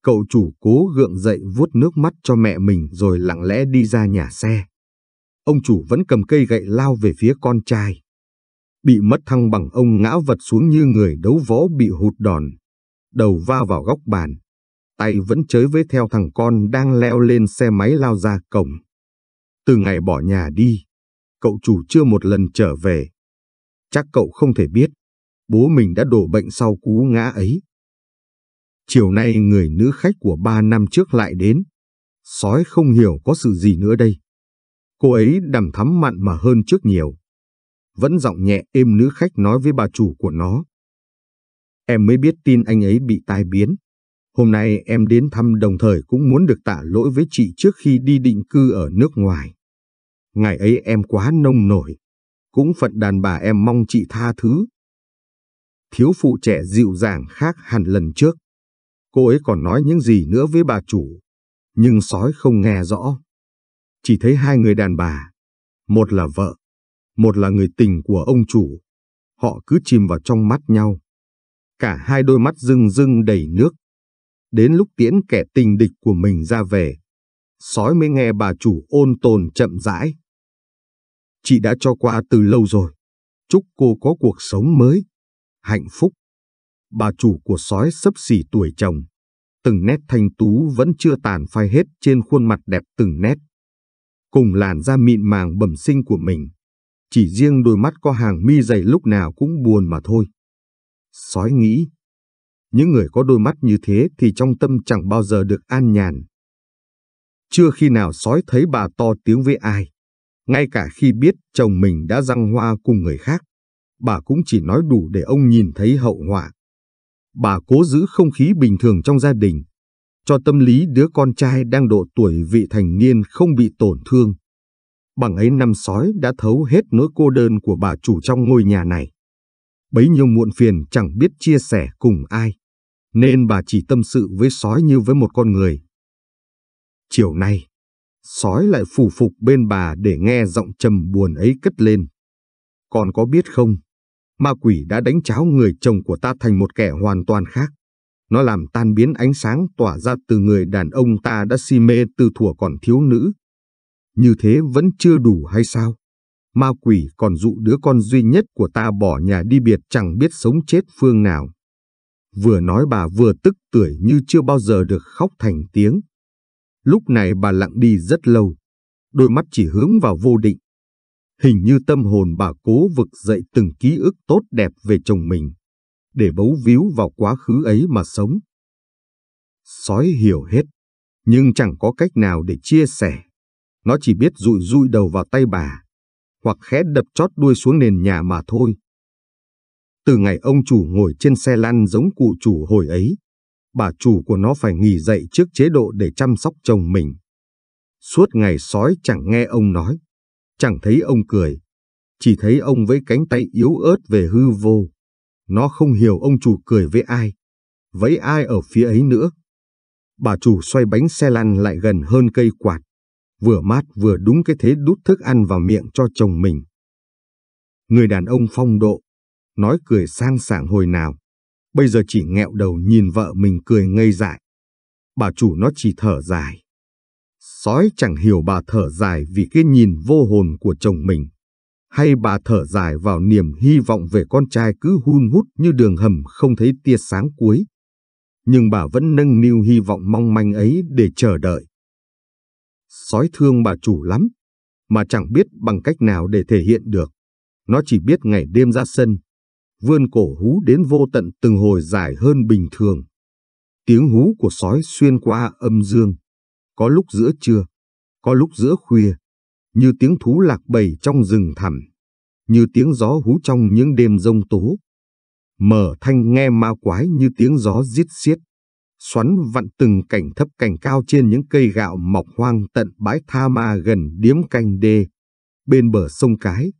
Cậu chủ cố gượng dậy vuốt nước mắt cho mẹ mình rồi lặng lẽ đi ra nhà xe. Ông chủ vẫn cầm cây gậy lao về phía con trai. Bị mất thăng bằng ông ngã vật xuống như người đấu võ bị hụt đòn. Đầu va vào góc bàn. Tay vẫn chới với theo thằng con đang leo lên xe máy lao ra cổng. Từ ngày bỏ nhà đi, cậu chủ chưa một lần trở về. Chắc cậu không thể biết bố mình đã đổ bệnh sau cú ngã ấy. Chiều nay người nữ khách của ba năm trước lại đến. Sói không hiểu có sự gì nữa đây. Cô ấy đằm thắm mặn mà hơn trước nhiều. Vẫn giọng nhẹ êm nữ khách nói với bà chủ của nó. Em mới biết tin anh ấy bị tai biến. Hôm nay em đến thăm đồng thời cũng muốn được tạ lỗi với chị trước khi đi định cư ở nước ngoài. Ngày ấy em quá nông nổi. Cũng phận đàn bà em mong chị tha thứ thiếu phụ trẻ dịu dàng khác hẳn lần trước. Cô ấy còn nói những gì nữa với bà chủ, nhưng sói không nghe rõ. Chỉ thấy hai người đàn bà, một là vợ, một là người tình của ông chủ. Họ cứ chìm vào trong mắt nhau. Cả hai đôi mắt rưng rưng đầy nước. Đến lúc tiễn kẻ tình địch của mình ra về, sói mới nghe bà chủ ôn tồn chậm rãi. Chị đã cho qua từ lâu rồi. Chúc cô có cuộc sống mới hạnh phúc. Bà chủ của sói sấp xỉ tuổi chồng, từng nét thanh tú vẫn chưa tàn phai hết trên khuôn mặt đẹp từng nét. Cùng làn da mịn màng bẩm sinh của mình, chỉ riêng đôi mắt có hàng mi dày lúc nào cũng buồn mà thôi. Sói nghĩ, những người có đôi mắt như thế thì trong tâm chẳng bao giờ được an nhàn. Chưa khi nào sói thấy bà to tiếng với ai, ngay cả khi biết chồng mình đã răng hoa cùng người khác bà cũng chỉ nói đủ để ông nhìn thấy hậu họa. Bà cố giữ không khí bình thường trong gia đình, cho tâm lý đứa con trai đang độ tuổi vị thành niên không bị tổn thương. Bằng ấy năm sói đã thấu hết nỗi cô đơn của bà chủ trong ngôi nhà này. Bấy nhiêu muộn phiền chẳng biết chia sẻ cùng ai, nên bà chỉ tâm sự với sói như với một con người. Chiều nay, sói lại phủ phục bên bà để nghe giọng trầm buồn ấy cất lên. Còn có biết không, ma quỷ đã đánh cháo người chồng của ta thành một kẻ hoàn toàn khác. Nó làm tan biến ánh sáng tỏa ra từ người đàn ông ta đã si mê từ thuở còn thiếu nữ. Như thế vẫn chưa đủ hay sao? Ma quỷ còn dụ đứa con duy nhất của ta bỏ nhà đi biệt chẳng biết sống chết phương nào. Vừa nói bà vừa tức tưởi như chưa bao giờ được khóc thành tiếng. Lúc này bà lặng đi rất lâu, đôi mắt chỉ hướng vào vô định. Hình như tâm hồn bà cố vực dậy từng ký ức tốt đẹp về chồng mình, để bấu víu vào quá khứ ấy mà sống. Sói hiểu hết, nhưng chẳng có cách nào để chia sẻ. Nó chỉ biết rụi rụi đầu vào tay bà, hoặc khẽ đập chót đuôi xuống nền nhà mà thôi. Từ ngày ông chủ ngồi trên xe lăn giống cụ chủ hồi ấy, bà chủ của nó phải nghỉ dậy trước chế độ để chăm sóc chồng mình. Suốt ngày sói chẳng nghe ông nói, chẳng thấy ông cười, chỉ thấy ông với cánh tay yếu ớt về hư vô. Nó không hiểu ông chủ cười với ai, với ai ở phía ấy nữa. Bà chủ xoay bánh xe lăn lại gần hơn cây quạt, vừa mát vừa đúng cái thế đút thức ăn vào miệng cho chồng mình. Người đàn ông phong độ, nói cười sang sảng hồi nào, bây giờ chỉ nghẹo đầu nhìn vợ mình cười ngây dại. Bà chủ nó chỉ thở dài. Sói chẳng hiểu bà thở dài vì cái nhìn vô hồn của chồng mình. Hay bà thở dài vào niềm hy vọng về con trai cứ hun hút như đường hầm không thấy tia sáng cuối. Nhưng bà vẫn nâng niu hy vọng mong manh ấy để chờ đợi. Sói thương bà chủ lắm, mà chẳng biết bằng cách nào để thể hiện được. Nó chỉ biết ngày đêm ra sân, vươn cổ hú đến vô tận từng hồi dài hơn bình thường. Tiếng hú của sói xuyên qua âm dương, có lúc giữa trưa, có lúc giữa khuya, như tiếng thú lạc bầy trong rừng thẳm, như tiếng gió hú trong những đêm rông tố. Mở thanh nghe ma quái như tiếng gió giết xiết, xoắn vặn từng cảnh thấp cảnh cao trên những cây gạo mọc hoang tận bãi tha ma gần điếm canh đê, bên bờ sông Cái.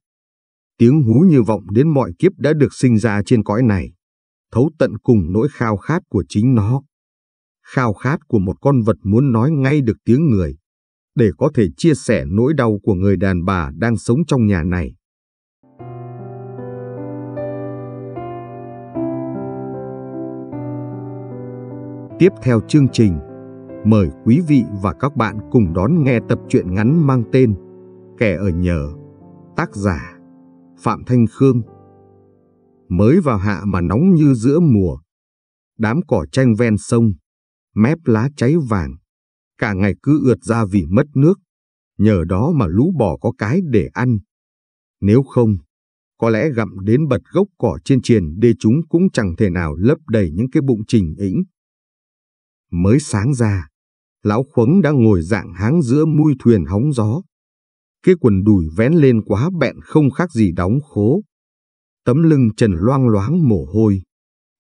Tiếng hú như vọng đến mọi kiếp đã được sinh ra trên cõi này, thấu tận cùng nỗi khao khát của chính nó khao khát của một con vật muốn nói ngay được tiếng người, để có thể chia sẻ nỗi đau của người đàn bà đang sống trong nhà này. Tiếp theo chương trình, mời quý vị và các bạn cùng đón nghe tập truyện ngắn mang tên Kẻ ở nhờ, tác giả Phạm Thanh Khương. Mới vào hạ mà nóng như giữa mùa, đám cỏ tranh ven sông mép lá cháy vàng, cả ngày cứ ướt ra vì mất nước, nhờ đó mà lũ bò có cái để ăn. Nếu không, có lẽ gặm đến bật gốc cỏ trên triền đê chúng cũng chẳng thể nào lấp đầy những cái bụng trình ĩnh. Mới sáng ra, lão khuống đã ngồi dạng háng giữa mui thuyền hóng gió. Cái quần đùi vén lên quá bẹn không khác gì đóng khố. Tấm lưng trần loang loáng mồ hôi,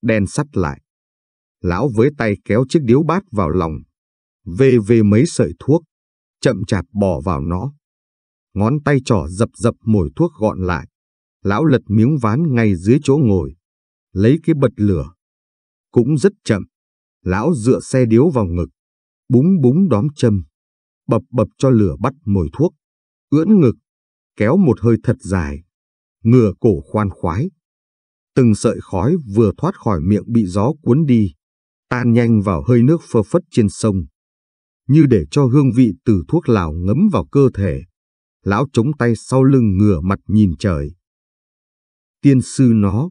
đen sắt lại lão với tay kéo chiếc điếu bát vào lòng, vê vê mấy sợi thuốc, chậm chạp bỏ vào nó. Ngón tay trỏ dập dập mồi thuốc gọn lại, lão lật miếng ván ngay dưới chỗ ngồi, lấy cái bật lửa. Cũng rất chậm, lão dựa xe điếu vào ngực, búng búng đóm châm, bập bập cho lửa bắt mồi thuốc, ưỡn ngực, kéo một hơi thật dài, ngửa cổ khoan khoái. Từng sợi khói vừa thoát khỏi miệng bị gió cuốn đi, tan nhanh vào hơi nước phơ phất trên sông. Như để cho hương vị từ thuốc lào ngấm vào cơ thể, lão chống tay sau lưng ngửa mặt nhìn trời. Tiên sư nó,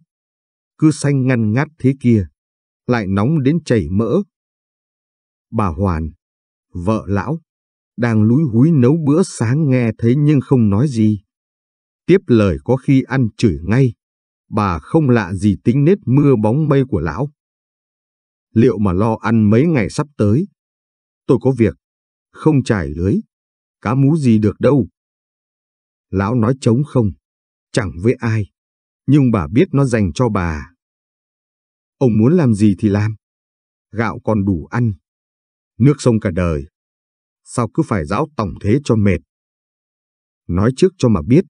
cứ xanh ngăn ngát thế kia, lại nóng đến chảy mỡ. Bà Hoàn, vợ lão, đang lúi húi nấu bữa sáng nghe thấy nhưng không nói gì. Tiếp lời có khi ăn chửi ngay, bà không lạ gì tính nết mưa bóng bay của lão liệu mà lo ăn mấy ngày sắp tới. Tôi có việc, không trải lưới, cá mú gì được đâu. Lão nói trống không, chẳng với ai, nhưng bà biết nó dành cho bà. Ông muốn làm gì thì làm, gạo còn đủ ăn, nước sông cả đời. Sao cứ phải dão tổng thế cho mệt? Nói trước cho mà biết,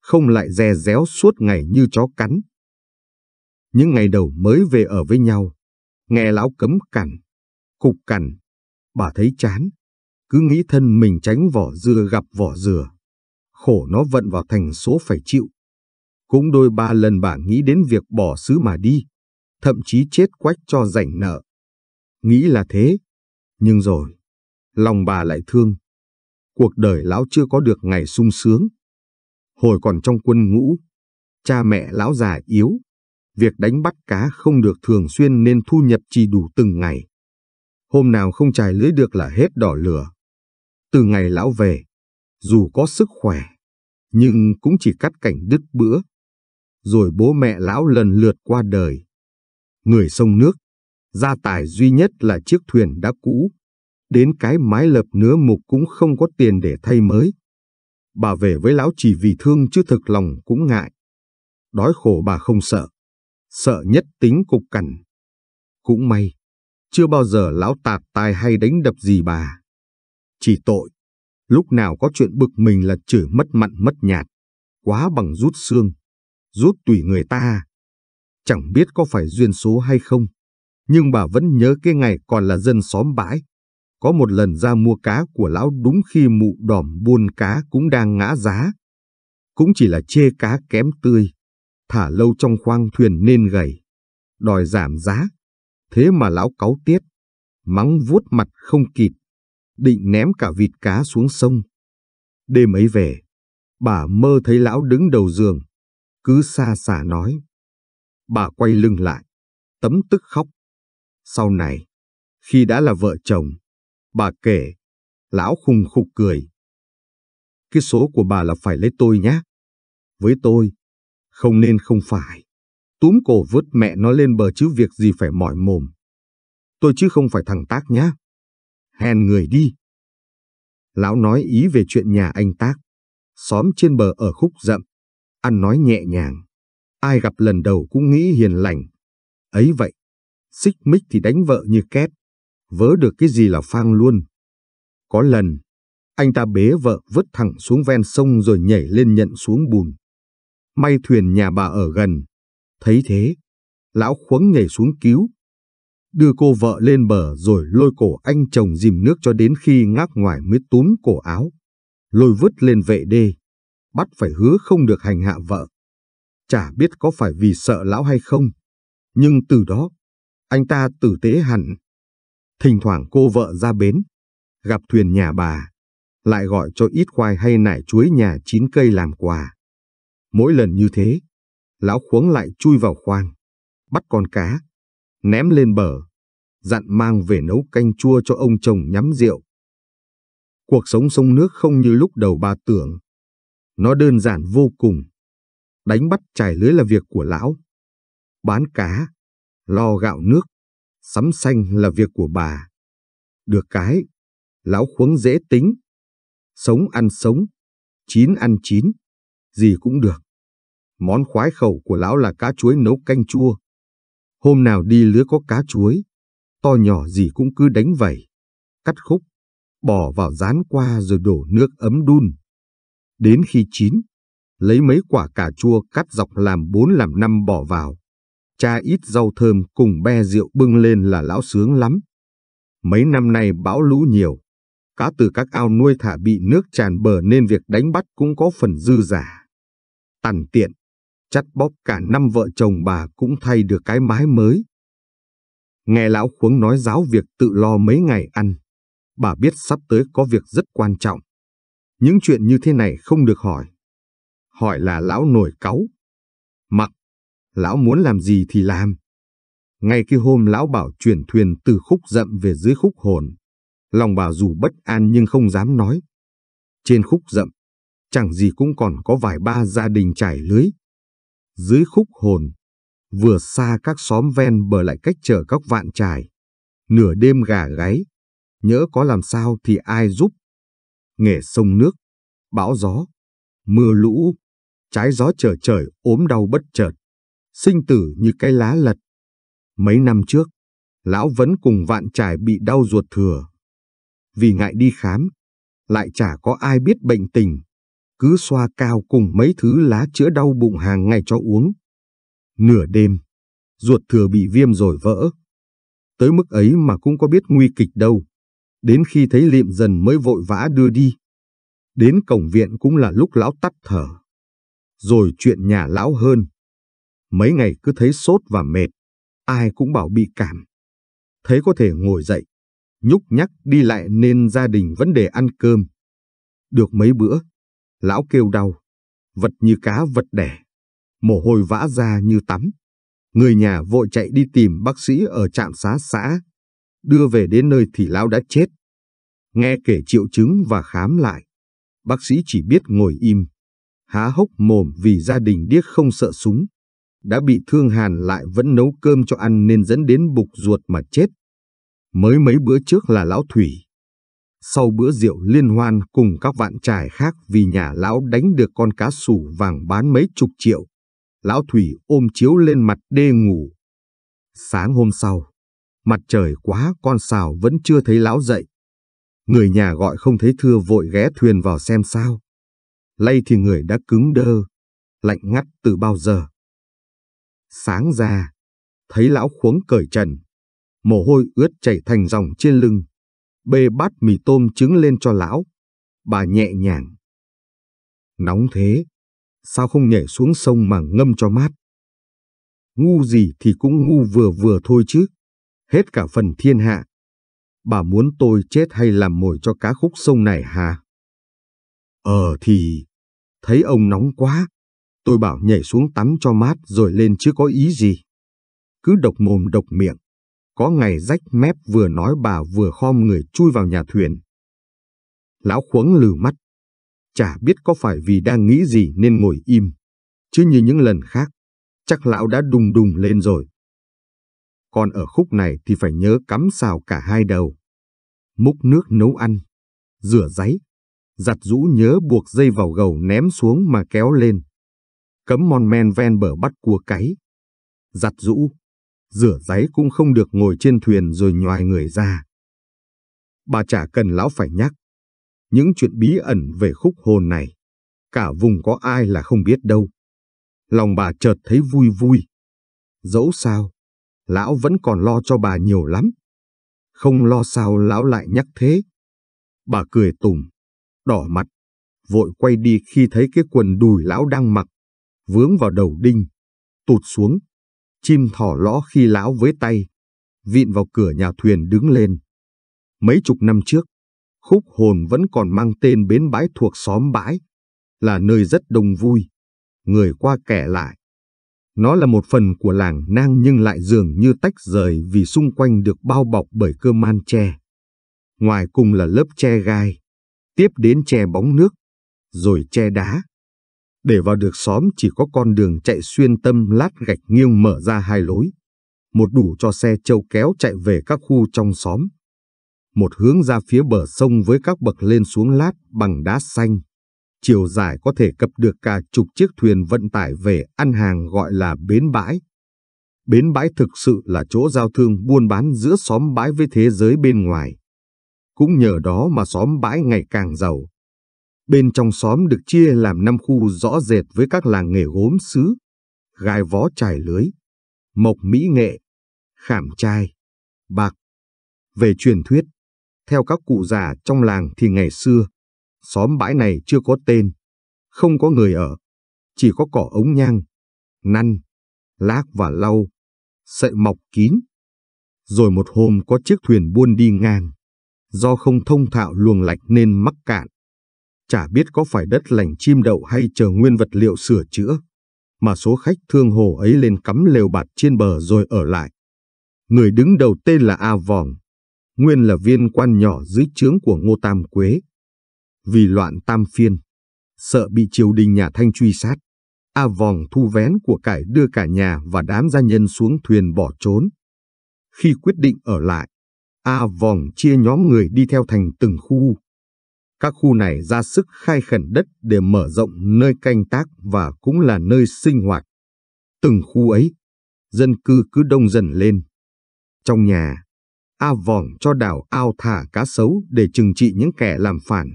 không lại dè réo suốt ngày như chó cắn. Những ngày đầu mới về ở với nhau, nghe lão cấm cằn, cục cằn, bà thấy chán, cứ nghĩ thân mình tránh vỏ dưa gặp vỏ dừa. Khổ nó vận vào thành số phải chịu. Cũng đôi ba lần bà nghĩ đến việc bỏ xứ mà đi, thậm chí chết quách cho rảnh nợ. Nghĩ là thế, nhưng rồi, lòng bà lại thương. Cuộc đời lão chưa có được ngày sung sướng. Hồi còn trong quân ngũ, cha mẹ lão già yếu, Việc đánh bắt cá không được thường xuyên nên thu nhập chỉ đủ từng ngày. Hôm nào không trải lưới được là hết đỏ lửa. Từ ngày lão về, dù có sức khỏe, nhưng cũng chỉ cắt cảnh đứt bữa. Rồi bố mẹ lão lần lượt qua đời. Người sông nước, gia tài duy nhất là chiếc thuyền đã cũ. Đến cái mái lập nứa mục cũng không có tiền để thay mới. Bà về với lão chỉ vì thương chứ thực lòng cũng ngại. Đói khổ bà không sợ, sợ nhất tính cục cằn. Cũng may, chưa bao giờ lão tạt tai hay đánh đập gì bà. Chỉ tội, lúc nào có chuyện bực mình là chửi mất mặn mất nhạt, quá bằng rút xương, rút tủy người ta. Chẳng biết có phải duyên số hay không, nhưng bà vẫn nhớ cái ngày còn là dân xóm bãi. Có một lần ra mua cá của lão đúng khi mụ đỏm buôn cá cũng đang ngã giá. Cũng chỉ là chê cá kém tươi, thả lâu trong khoang thuyền nên gầy, đòi giảm giá. Thế mà lão cáu tiết, mắng vuốt mặt không kịp, định ném cả vịt cá xuống sông. Đêm ấy về, bà mơ thấy lão đứng đầu giường, cứ xa xả nói. Bà quay lưng lại, tấm tức khóc. Sau này, khi đã là vợ chồng, bà kể, lão khùng khục cười. Cái số của bà là phải lấy tôi nhé. Với tôi, không nên không phải. Túm cổ vứt mẹ nó lên bờ chứ việc gì phải mỏi mồm. Tôi chứ không phải thằng Tác nhá. Hèn người đi. Lão nói ý về chuyện nhà anh Tác. Xóm trên bờ ở khúc rậm. Ăn nói nhẹ nhàng. Ai gặp lần đầu cũng nghĩ hiền lành. Ấy vậy. Xích mích thì đánh vợ như két. Vớ được cái gì là phang luôn. Có lần, anh ta bế vợ vứt thẳng xuống ven sông rồi nhảy lên nhận xuống bùn. May thuyền nhà bà ở gần. Thấy thế, lão khuống nhảy xuống cứu. Đưa cô vợ lên bờ rồi lôi cổ anh chồng dìm nước cho đến khi ngác ngoài mới túm cổ áo. Lôi vứt lên vệ đê. Bắt phải hứa không được hành hạ vợ. Chả biết có phải vì sợ lão hay không. Nhưng từ đó, anh ta tử tế hẳn. Thỉnh thoảng cô vợ ra bến, gặp thuyền nhà bà, lại gọi cho ít khoai hay nải chuối nhà chín cây làm quà. Mỗi lần như thế, lão khuống lại chui vào khoang, bắt con cá, ném lên bờ, dặn mang về nấu canh chua cho ông chồng nhắm rượu. Cuộc sống sông nước không như lúc đầu bà tưởng. Nó đơn giản vô cùng. Đánh bắt trải lưới là việc của lão. Bán cá, lo gạo nước, sắm xanh là việc của bà. Được cái, lão khuống dễ tính. Sống ăn sống, chín ăn chín gì cũng được. Món khoái khẩu của lão là cá chuối nấu canh chua. Hôm nào đi lứa có cá chuối, to nhỏ gì cũng cứ đánh vẩy, cắt khúc, bỏ vào rán qua rồi đổ nước ấm đun. Đến khi chín, lấy mấy quả cà chua cắt dọc làm bốn làm năm bỏ vào. Cha ít rau thơm cùng be rượu bưng lên là lão sướng lắm. Mấy năm nay bão lũ nhiều, cá từ các ao nuôi thả bị nước tràn bờ nên việc đánh bắt cũng có phần dư giả tàn tiện, chắt bóp cả năm vợ chồng bà cũng thay được cái mái mới. Nghe lão khuống nói giáo việc tự lo mấy ngày ăn, bà biết sắp tới có việc rất quan trọng. Những chuyện như thế này không được hỏi. Hỏi là lão nổi cáu. Mặc, lão muốn làm gì thì làm. Ngay khi hôm lão bảo chuyển thuyền từ khúc dậm về dưới khúc hồn, lòng bà dù bất an nhưng không dám nói. Trên khúc dậm, chẳng gì cũng còn có vài ba gia đình trải lưới. Dưới khúc hồn, vừa xa các xóm ven bờ lại cách chở các vạn trải. Nửa đêm gà gáy, nhỡ có làm sao thì ai giúp. Nghề sông nước, bão gió, mưa lũ, trái gió trở trời ốm đau bất chợt, sinh tử như cái lá lật. Mấy năm trước, lão vẫn cùng vạn trải bị đau ruột thừa. Vì ngại đi khám, lại chả có ai biết bệnh tình, cứ xoa cao cùng mấy thứ lá chữa đau bụng hàng ngày cho uống. Nửa đêm, ruột thừa bị viêm rồi vỡ. Tới mức ấy mà cũng có biết nguy kịch đâu. Đến khi thấy liệm dần mới vội vã đưa đi. Đến cổng viện cũng là lúc lão tắt thở. Rồi chuyện nhà lão hơn. Mấy ngày cứ thấy sốt và mệt. Ai cũng bảo bị cảm. Thấy có thể ngồi dậy. Nhúc nhắc đi lại nên gia đình vấn đề ăn cơm. Được mấy bữa, Lão kêu đau, vật như cá vật đẻ, mồ hôi vã ra như tắm. Người nhà vội chạy đi tìm bác sĩ ở trạm xá xã, đưa về đến nơi thì lão đã chết. Nghe kể triệu chứng và khám lại, bác sĩ chỉ biết ngồi im, há hốc mồm vì gia đình điếc không sợ súng. Đã bị thương hàn lại vẫn nấu cơm cho ăn nên dẫn đến bục ruột mà chết. Mới mấy bữa trước là lão Thủy, sau bữa rượu liên hoan cùng các vạn trải khác vì nhà lão đánh được con cá sủ vàng bán mấy chục triệu. Lão Thủy ôm chiếu lên mặt đê ngủ. Sáng hôm sau, mặt trời quá con xào vẫn chưa thấy lão dậy. Người nhà gọi không thấy thưa vội ghé thuyền vào xem sao. Lây thì người đã cứng đơ, lạnh ngắt từ bao giờ. Sáng ra, thấy lão khuống cởi trần, mồ hôi ướt chảy thành dòng trên lưng bê bát mì tôm trứng lên cho lão. Bà nhẹ nhàng. Nóng thế, sao không nhảy xuống sông mà ngâm cho mát? Ngu gì thì cũng ngu vừa vừa thôi chứ, hết cả phần thiên hạ. Bà muốn tôi chết hay làm mồi cho cá khúc sông này hả? Ờ thì, thấy ông nóng quá, tôi bảo nhảy xuống tắm cho mát rồi lên chứ có ý gì. Cứ độc mồm độc miệng. Có ngày rách mép vừa nói bà vừa khom người chui vào nhà thuyền. Lão khuống lừ mắt. Chả biết có phải vì đang nghĩ gì nên ngồi im. Chứ như những lần khác, chắc lão đã đùng đùng lên rồi. Còn ở khúc này thì phải nhớ cắm xào cả hai đầu. Múc nước nấu ăn, rửa giấy, giặt rũ nhớ buộc dây vào gầu ném xuống mà kéo lên. Cấm mon men ven bờ bắt cua cáy. Giặt rũ, rửa giấy cũng không được ngồi trên thuyền rồi nhòi người ra. Bà chả cần lão phải nhắc. Những chuyện bí ẩn về khúc hồn này, cả vùng có ai là không biết đâu. Lòng bà chợt thấy vui vui. Dẫu sao, lão vẫn còn lo cho bà nhiều lắm. Không lo sao lão lại nhắc thế. Bà cười tùm, đỏ mặt, vội quay đi khi thấy cái quần đùi lão đang mặc, vướng vào đầu đinh, tụt xuống chim thỏ lõ khi lão với tay, vịn vào cửa nhà thuyền đứng lên. Mấy chục năm trước, khúc hồn vẫn còn mang tên bến bãi thuộc xóm bãi, là nơi rất đông vui, người qua kẻ lại. Nó là một phần của làng nang nhưng lại dường như tách rời vì xung quanh được bao bọc bởi cơ man tre. Ngoài cùng là lớp tre gai, tiếp đến tre bóng nước, rồi tre đá, để vào được xóm chỉ có con đường chạy xuyên tâm lát gạch nghiêng mở ra hai lối. Một đủ cho xe châu kéo chạy về các khu trong xóm. Một hướng ra phía bờ sông với các bậc lên xuống lát bằng đá xanh. Chiều dài có thể cập được cả chục chiếc thuyền vận tải về ăn hàng gọi là bến bãi. Bến bãi thực sự là chỗ giao thương buôn bán giữa xóm bãi với thế giới bên ngoài. Cũng nhờ đó mà xóm bãi ngày càng giàu, Bên trong xóm được chia làm năm khu rõ rệt với các làng nghề gốm xứ, gai vó trải lưới, mộc mỹ nghệ, khảm trai, bạc. Về truyền thuyết, theo các cụ già trong làng thì ngày xưa, xóm bãi này chưa có tên, không có người ở, chỉ có cỏ ống nhang, năn, lác và lau, sợi mọc kín. Rồi một hôm có chiếc thuyền buôn đi ngang, do không thông thạo luồng lạch nên mắc cạn chả biết có phải đất lành chim đậu hay chờ nguyên vật liệu sửa chữa, mà số khách thương hồ ấy lên cắm lều bạt trên bờ rồi ở lại. Người đứng đầu tên là A Vòng, nguyên là viên quan nhỏ dưới trướng của Ngô Tam Quế. Vì loạn tam phiên, sợ bị triều đình nhà Thanh truy sát, A Vòng thu vén của cải đưa cả nhà và đám gia nhân xuống thuyền bỏ trốn. Khi quyết định ở lại, A Vòng chia nhóm người đi theo thành từng khu các khu này ra sức khai khẩn đất để mở rộng nơi canh tác và cũng là nơi sinh hoạt. Từng khu ấy, dân cư cứ đông dần lên. Trong nhà, A Vòng cho đào ao thả cá sấu để trừng trị những kẻ làm phản.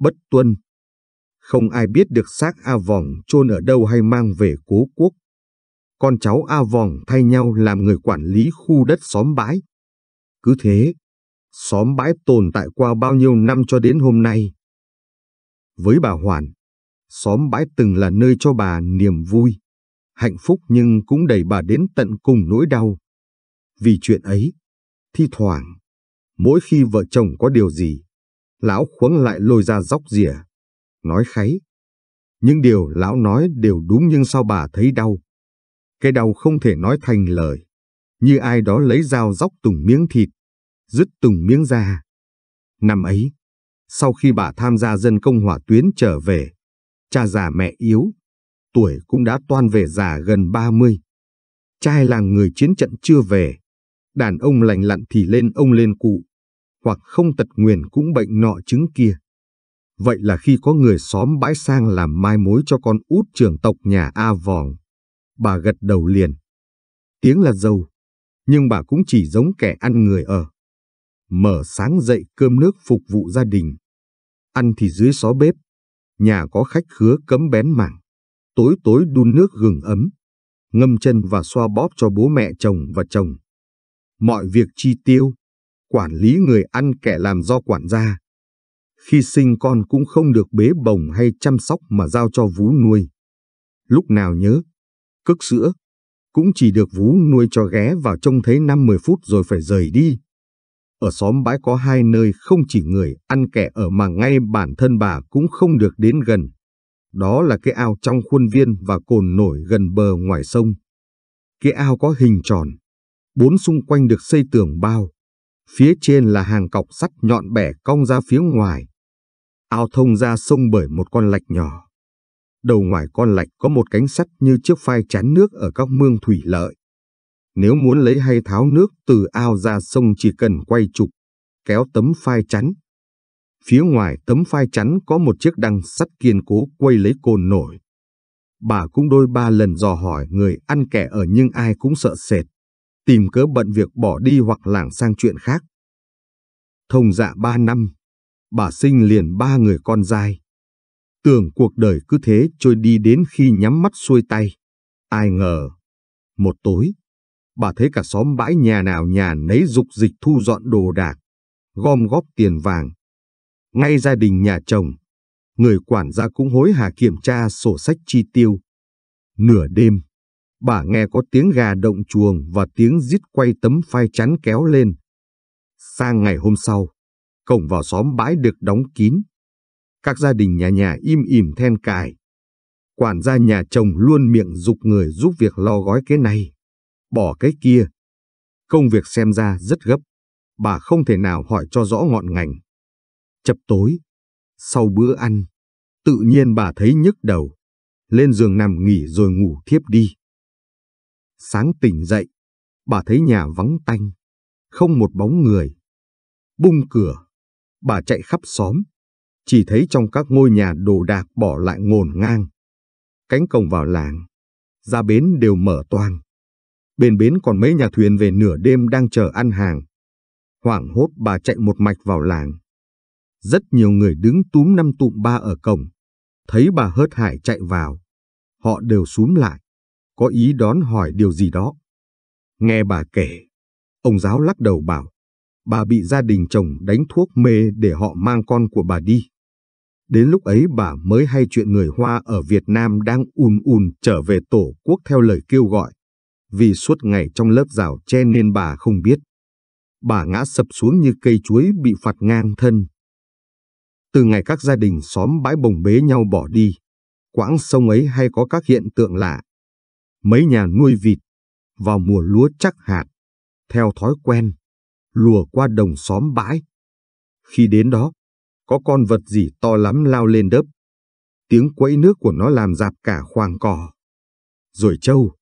Bất tuân. Không ai biết được xác A Vòng chôn ở đâu hay mang về cố quốc. Con cháu A Vòng thay nhau làm người quản lý khu đất xóm bãi. Cứ thế, xóm bãi tồn tại qua bao nhiêu năm cho đến hôm nay. Với bà Hoàn, xóm bãi từng là nơi cho bà niềm vui, hạnh phúc nhưng cũng đẩy bà đến tận cùng nỗi đau. Vì chuyện ấy, thi thoảng, mỗi khi vợ chồng có điều gì, lão khuống lại lôi ra dóc rỉa, nói kháy. Những điều lão nói đều đúng nhưng sao bà thấy đau. Cái đau không thể nói thành lời, như ai đó lấy dao dóc từng miếng thịt dứt từng miếng ra. Năm ấy, sau khi bà tham gia dân công hỏa tuyến trở về, cha già mẹ yếu, tuổi cũng đã toan về già gần 30. Trai làng người chiến trận chưa về, đàn ông lành lặn thì lên ông lên cụ, hoặc không tật nguyền cũng bệnh nọ chứng kia. Vậy là khi có người xóm bãi sang làm mai mối cho con út trưởng tộc nhà A Vòng, bà gật đầu liền. Tiếng là dâu, nhưng bà cũng chỉ giống kẻ ăn người ở mở sáng dậy cơm nước phục vụ gia đình. Ăn thì dưới xó bếp, nhà có khách khứa cấm bén mảng, tối tối đun nước gừng ấm, ngâm chân và xoa bóp cho bố mẹ chồng và chồng. Mọi việc chi tiêu, quản lý người ăn kẻ làm do quản gia. Khi sinh con cũng không được bế bồng hay chăm sóc mà giao cho vú nuôi. Lúc nào nhớ, cất sữa, cũng chỉ được vú nuôi cho ghé vào trông thấy 5-10 phút rồi phải rời đi ở xóm bãi có hai nơi không chỉ người ăn kẻ ở mà ngay bản thân bà cũng không được đến gần. Đó là cái ao trong khuôn viên và cồn nổi gần bờ ngoài sông. Cái ao có hình tròn, bốn xung quanh được xây tường bao, phía trên là hàng cọc sắt nhọn bẻ cong ra phía ngoài. Ao thông ra sông bởi một con lạch nhỏ. Đầu ngoài con lạch có một cánh sắt như chiếc phai chắn nước ở các mương thủy lợi. Nếu muốn lấy hay tháo nước từ ao ra sông chỉ cần quay trục, kéo tấm phai chắn. Phía ngoài tấm phai chắn có một chiếc đăng sắt kiên cố quay lấy cồn nổi. Bà cũng đôi ba lần dò hỏi người ăn kẻ ở nhưng ai cũng sợ sệt, tìm cớ bận việc bỏ đi hoặc lảng sang chuyện khác. Thông dạ ba năm, bà sinh liền ba người con trai. Tưởng cuộc đời cứ thế trôi đi đến khi nhắm mắt xuôi tay. Ai ngờ, một tối, bà thấy cả xóm bãi nhà nào nhà nấy dục dịch thu dọn đồ đạc, gom góp tiền vàng. Ngay gia đình nhà chồng, người quản gia cũng hối hả kiểm tra sổ sách chi tiêu. Nửa đêm, bà nghe có tiếng gà động chuồng và tiếng rít quay tấm phai chắn kéo lên. Sang ngày hôm sau, cổng vào xóm bãi được đóng kín. Các gia đình nhà nhà im ỉm then cài. Quản gia nhà chồng luôn miệng dục người giúp việc lo gói cái này, bỏ cái kia. Công việc xem ra rất gấp, bà không thể nào hỏi cho rõ ngọn ngành. Chập tối, sau bữa ăn, tự nhiên bà thấy nhức đầu, lên giường nằm nghỉ rồi ngủ thiếp đi. Sáng tỉnh dậy, bà thấy nhà vắng tanh, không một bóng người. Bung cửa, bà chạy khắp xóm, chỉ thấy trong các ngôi nhà đồ đạc bỏ lại ngổn ngang. Cánh cổng vào làng, ra bến đều mở toang bên bến còn mấy nhà thuyền về nửa đêm đang chờ ăn hàng. Hoảng hốt bà chạy một mạch vào làng. Rất nhiều người đứng túm năm tụm ba ở cổng, thấy bà hớt hải chạy vào. Họ đều xúm lại, có ý đón hỏi điều gì đó. Nghe bà kể, ông giáo lắc đầu bảo, bà bị gia đình chồng đánh thuốc mê để họ mang con của bà đi. Đến lúc ấy bà mới hay chuyện người Hoa ở Việt Nam đang ùn ùn trở về tổ quốc theo lời kêu gọi vì suốt ngày trong lớp rào che nên bà không biết. Bà ngã sập xuống như cây chuối bị phạt ngang thân. Từ ngày các gia đình xóm bãi bồng bế nhau bỏ đi, quãng sông ấy hay có các hiện tượng lạ. Mấy nhà nuôi vịt, vào mùa lúa chắc hạt, theo thói quen, lùa qua đồng xóm bãi. Khi đến đó, có con vật gì to lắm lao lên đớp. Tiếng quẫy nước của nó làm dạp cả khoang cỏ. Rồi trâu,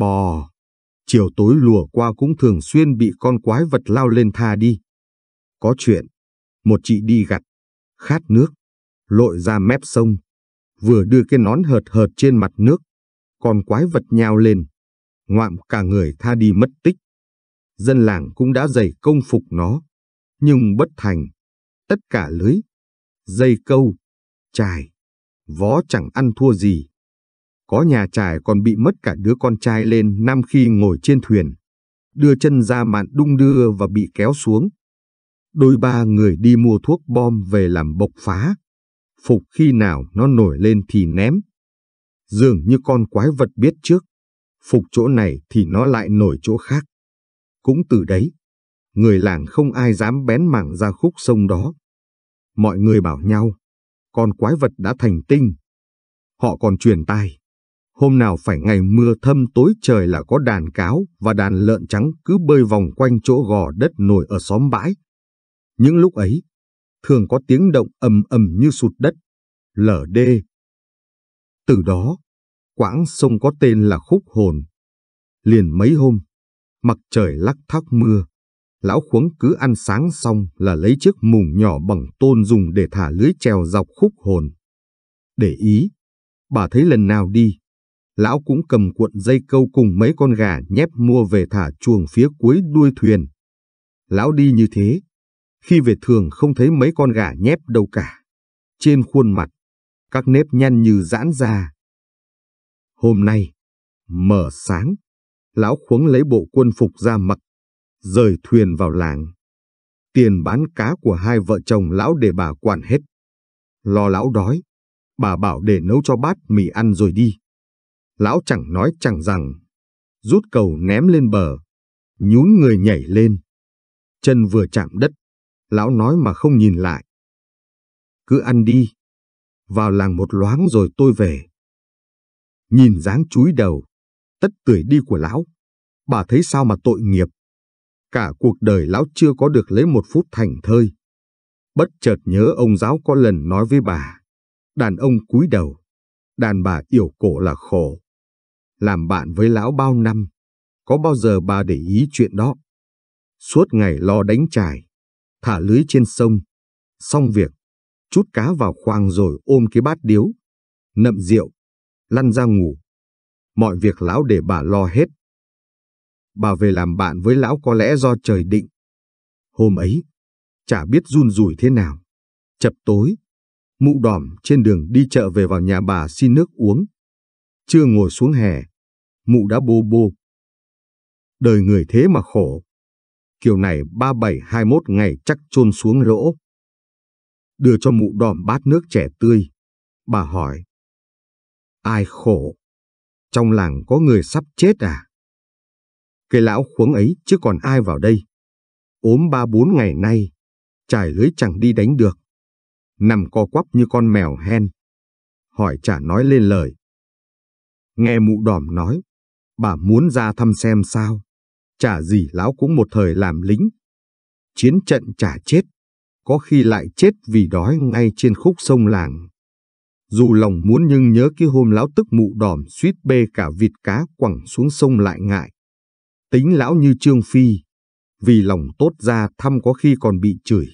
bò. Chiều tối lùa qua cũng thường xuyên bị con quái vật lao lên tha đi. Có chuyện, một chị đi gặt, khát nước, lội ra mép sông, vừa đưa cái nón hợt hợt trên mặt nước, con quái vật nhào lên, ngoạm cả người tha đi mất tích. Dân làng cũng đã dày công phục nó, nhưng bất thành, tất cả lưới, dây câu, chài, vó chẳng ăn thua gì. Có nhà trải còn bị mất cả đứa con trai lên năm khi ngồi trên thuyền. Đưa chân ra mạn đung đưa và bị kéo xuống. Đôi ba người đi mua thuốc bom về làm bộc phá. Phục khi nào nó nổi lên thì ném. Dường như con quái vật biết trước. Phục chỗ này thì nó lại nổi chỗ khác. Cũng từ đấy, người làng không ai dám bén mảng ra khúc sông đó. Mọi người bảo nhau, con quái vật đã thành tinh. Họ còn truyền tai. Hôm nào phải ngày mưa thâm tối trời là có đàn cáo và đàn lợn trắng cứ bơi vòng quanh chỗ gò đất nổi ở xóm bãi. Những lúc ấy, thường có tiếng động ầm ầm như sụt đất, lở đê. Từ đó, quãng sông có tên là Khúc Hồn. Liền mấy hôm, mặt trời lắc thác mưa, lão khuống cứ ăn sáng xong là lấy chiếc mùng nhỏ bằng tôn dùng để thả lưới treo dọc Khúc Hồn. Để ý, bà thấy lần nào đi, lão cũng cầm cuộn dây câu cùng mấy con gà nhép mua về thả chuồng phía cuối đuôi thuyền. Lão đi như thế, khi về thường không thấy mấy con gà nhép đâu cả. Trên khuôn mặt, các nếp nhăn như giãn ra. Hôm nay, mở sáng, lão khuống lấy bộ quân phục ra mặc, rời thuyền vào làng. Tiền bán cá của hai vợ chồng lão để bà quản hết. Lo lão đói, bà bảo để nấu cho bát mì ăn rồi đi lão chẳng nói chẳng rằng, rút cầu ném lên bờ, nhún người nhảy lên. Chân vừa chạm đất, lão nói mà không nhìn lại. Cứ ăn đi, vào làng một loáng rồi tôi về. Nhìn dáng chúi đầu, tất tuổi đi của lão, bà thấy sao mà tội nghiệp. Cả cuộc đời lão chưa có được lấy một phút thành thơi. Bất chợt nhớ ông giáo có lần nói với bà, đàn ông cúi đầu, đàn bà yểu cổ là khổ làm bạn với lão bao năm, có bao giờ bà để ý chuyện đó? Suốt ngày lo đánh trài, thả lưới trên sông, xong việc, chút cá vào khoang rồi ôm cái bát điếu, nậm rượu, lăn ra ngủ. Mọi việc lão để bà lo hết. Bà về làm bạn với lão có lẽ do trời định. Hôm ấy, chả biết run rủi thế nào. Chập tối, mụ đỏm trên đường đi chợ về vào nhà bà xin nước uống. Chưa ngồi xuống hè, mụ đã bô bô. Đời người thế mà khổ. Kiểu này 3721 ngày chắc chôn xuống rỗ. Đưa cho mụ đòm bát nước trẻ tươi. Bà hỏi. Ai khổ? Trong làng có người sắp chết à? Cái lão khuống ấy chứ còn ai vào đây. Ốm ba bốn ngày nay, trải lưới chẳng đi đánh được. Nằm co quắp như con mèo hen. Hỏi chả nói lên lời. Nghe mụ đòm nói, bà muốn ra thăm xem sao. Chả gì lão cũng một thời làm lính. Chiến trận chả chết, có khi lại chết vì đói ngay trên khúc sông làng. Dù lòng muốn nhưng nhớ cái hôm lão tức mụ đòm suýt bê cả vịt cá quẳng xuống sông lại ngại. Tính lão như Trương Phi, vì lòng tốt ra thăm có khi còn bị chửi.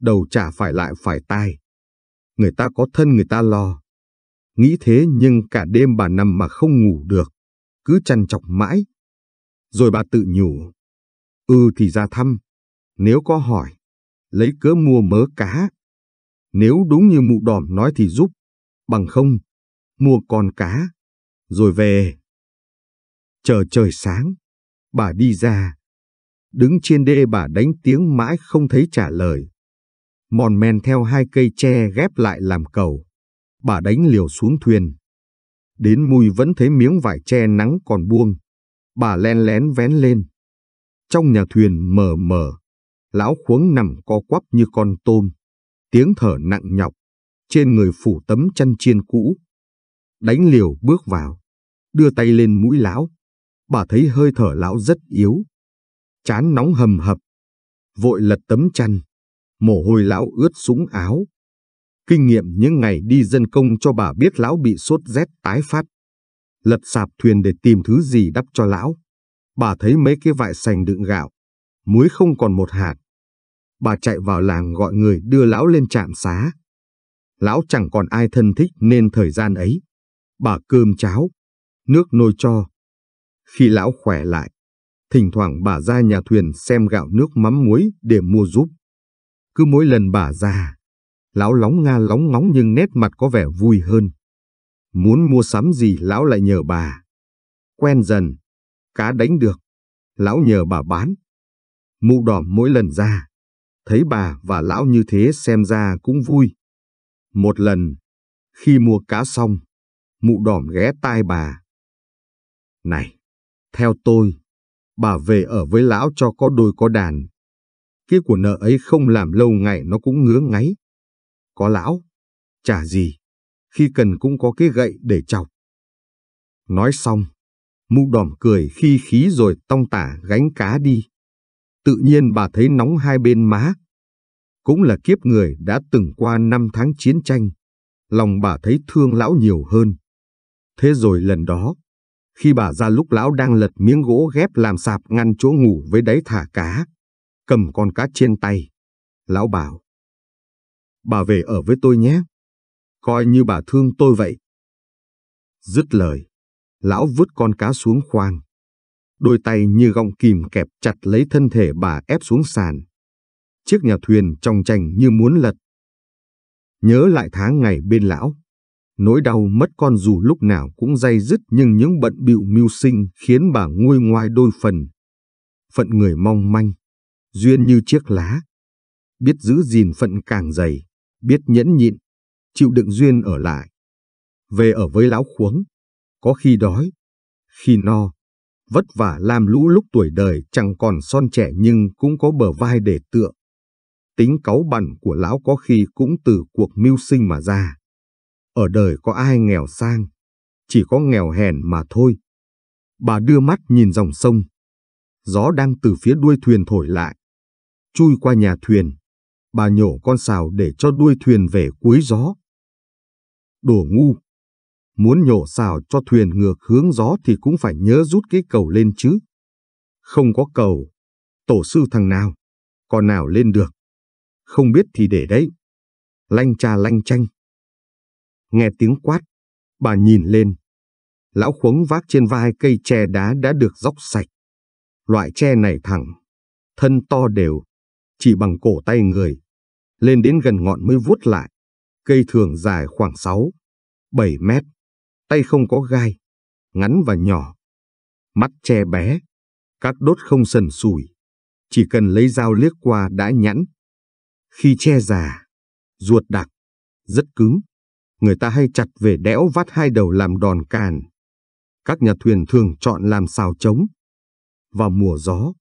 Đầu chả phải lại phải tai. Người ta có thân người ta lo. Nghĩ thế nhưng cả đêm bà nằm mà không ngủ được cứ chằn chọc mãi. Rồi bà tự nhủ, ừ thì ra thăm, nếu có hỏi, lấy cớ mua mớ cá. Nếu đúng như mụ đòm nói thì giúp, bằng không, mua con cá, rồi về. Chờ trời sáng, bà đi ra. Đứng trên đê bà đánh tiếng mãi không thấy trả lời. Mòn men theo hai cây tre ghép lại làm cầu. Bà đánh liều xuống thuyền. Đến mùi vẫn thấy miếng vải che nắng còn buông. Bà len lén vén lên. Trong nhà thuyền mờ mờ, lão khuống nằm co quắp như con tôm. Tiếng thở nặng nhọc, trên người phủ tấm chăn chiên cũ. Đánh liều bước vào, đưa tay lên mũi lão. Bà thấy hơi thở lão rất yếu. Chán nóng hầm hập. Vội lật tấm chăn, mồ hôi lão ướt sũng áo kinh nghiệm những ngày đi dân công cho bà biết lão bị sốt rét tái phát. Lật sạp thuyền để tìm thứ gì đắp cho lão. Bà thấy mấy cái vại sành đựng gạo, muối không còn một hạt. Bà chạy vào làng gọi người đưa lão lên trạm xá. Lão chẳng còn ai thân thích nên thời gian ấy. Bà cơm cháo, nước nôi cho. Khi lão khỏe lại, thỉnh thoảng bà ra nhà thuyền xem gạo nước mắm muối để mua giúp. Cứ mỗi lần bà ra, lão lóng nga lóng ngóng nhưng nét mặt có vẻ vui hơn. Muốn mua sắm gì lão lại nhờ bà. Quen dần, cá đánh được, lão nhờ bà bán. Mụ đỏ mỗi lần ra, thấy bà và lão như thế xem ra cũng vui. Một lần, khi mua cá xong, mụ đỏm ghé tai bà. Này, theo tôi, bà về ở với lão cho có đôi có đàn. Cái của nợ ấy không làm lâu ngày nó cũng ngứa ngáy có lão, chả gì, khi cần cũng có cái gậy để chọc. Nói xong, mụ đỏm cười khi khí rồi tông tả gánh cá đi. Tự nhiên bà thấy nóng hai bên má. Cũng là kiếp người đã từng qua năm tháng chiến tranh, lòng bà thấy thương lão nhiều hơn. Thế rồi lần đó, khi bà ra lúc lão đang lật miếng gỗ ghép làm sạp ngăn chỗ ngủ với đáy thả cá, cầm con cá trên tay, lão bảo bà về ở với tôi nhé. Coi như bà thương tôi vậy. Dứt lời, lão vứt con cá xuống khoang. Đôi tay như gọng kìm kẹp chặt lấy thân thể bà ép xuống sàn. Chiếc nhà thuyền trong tranh như muốn lật. Nhớ lại tháng ngày bên lão. Nỗi đau mất con dù lúc nào cũng dây dứt nhưng những bận bịu mưu sinh khiến bà nguôi ngoai đôi phần. Phận người mong manh, duyên như chiếc lá, biết giữ gìn phận càng dày biết nhẫn nhịn, chịu đựng duyên ở lại. Về ở với lão khuống, có khi đói, khi no, vất vả làm lũ lúc tuổi đời chẳng còn son trẻ nhưng cũng có bờ vai để tựa. Tính cáu bẩn của lão có khi cũng từ cuộc mưu sinh mà ra. Ở đời có ai nghèo sang, chỉ có nghèo hèn mà thôi. Bà đưa mắt nhìn dòng sông. Gió đang từ phía đuôi thuyền thổi lại. Chui qua nhà thuyền, bà nhổ con sào để cho đuôi thuyền về cuối gió. Đồ ngu! Muốn nhổ sào cho thuyền ngược hướng gió thì cũng phải nhớ rút cái cầu lên chứ. Không có cầu, tổ sư thằng nào, con nào lên được. Không biết thì để đấy. Lanh cha lanh chanh. Nghe tiếng quát, bà nhìn lên. Lão khuống vác trên vai cây tre đá đã được dốc sạch. Loại tre này thẳng, thân to đều, chỉ bằng cổ tay người, lên đến gần ngọn mới vuốt lại. Cây thường dài khoảng 6, 7 mét, tay không có gai, ngắn và nhỏ. Mắt che bé, các đốt không sần sùi, chỉ cần lấy dao liếc qua đã nhẵn. Khi che già, ruột đặc, rất cứng, người ta hay chặt về đẽo vắt hai đầu làm đòn càn. Các nhà thuyền thường chọn làm xào trống. Vào mùa gió,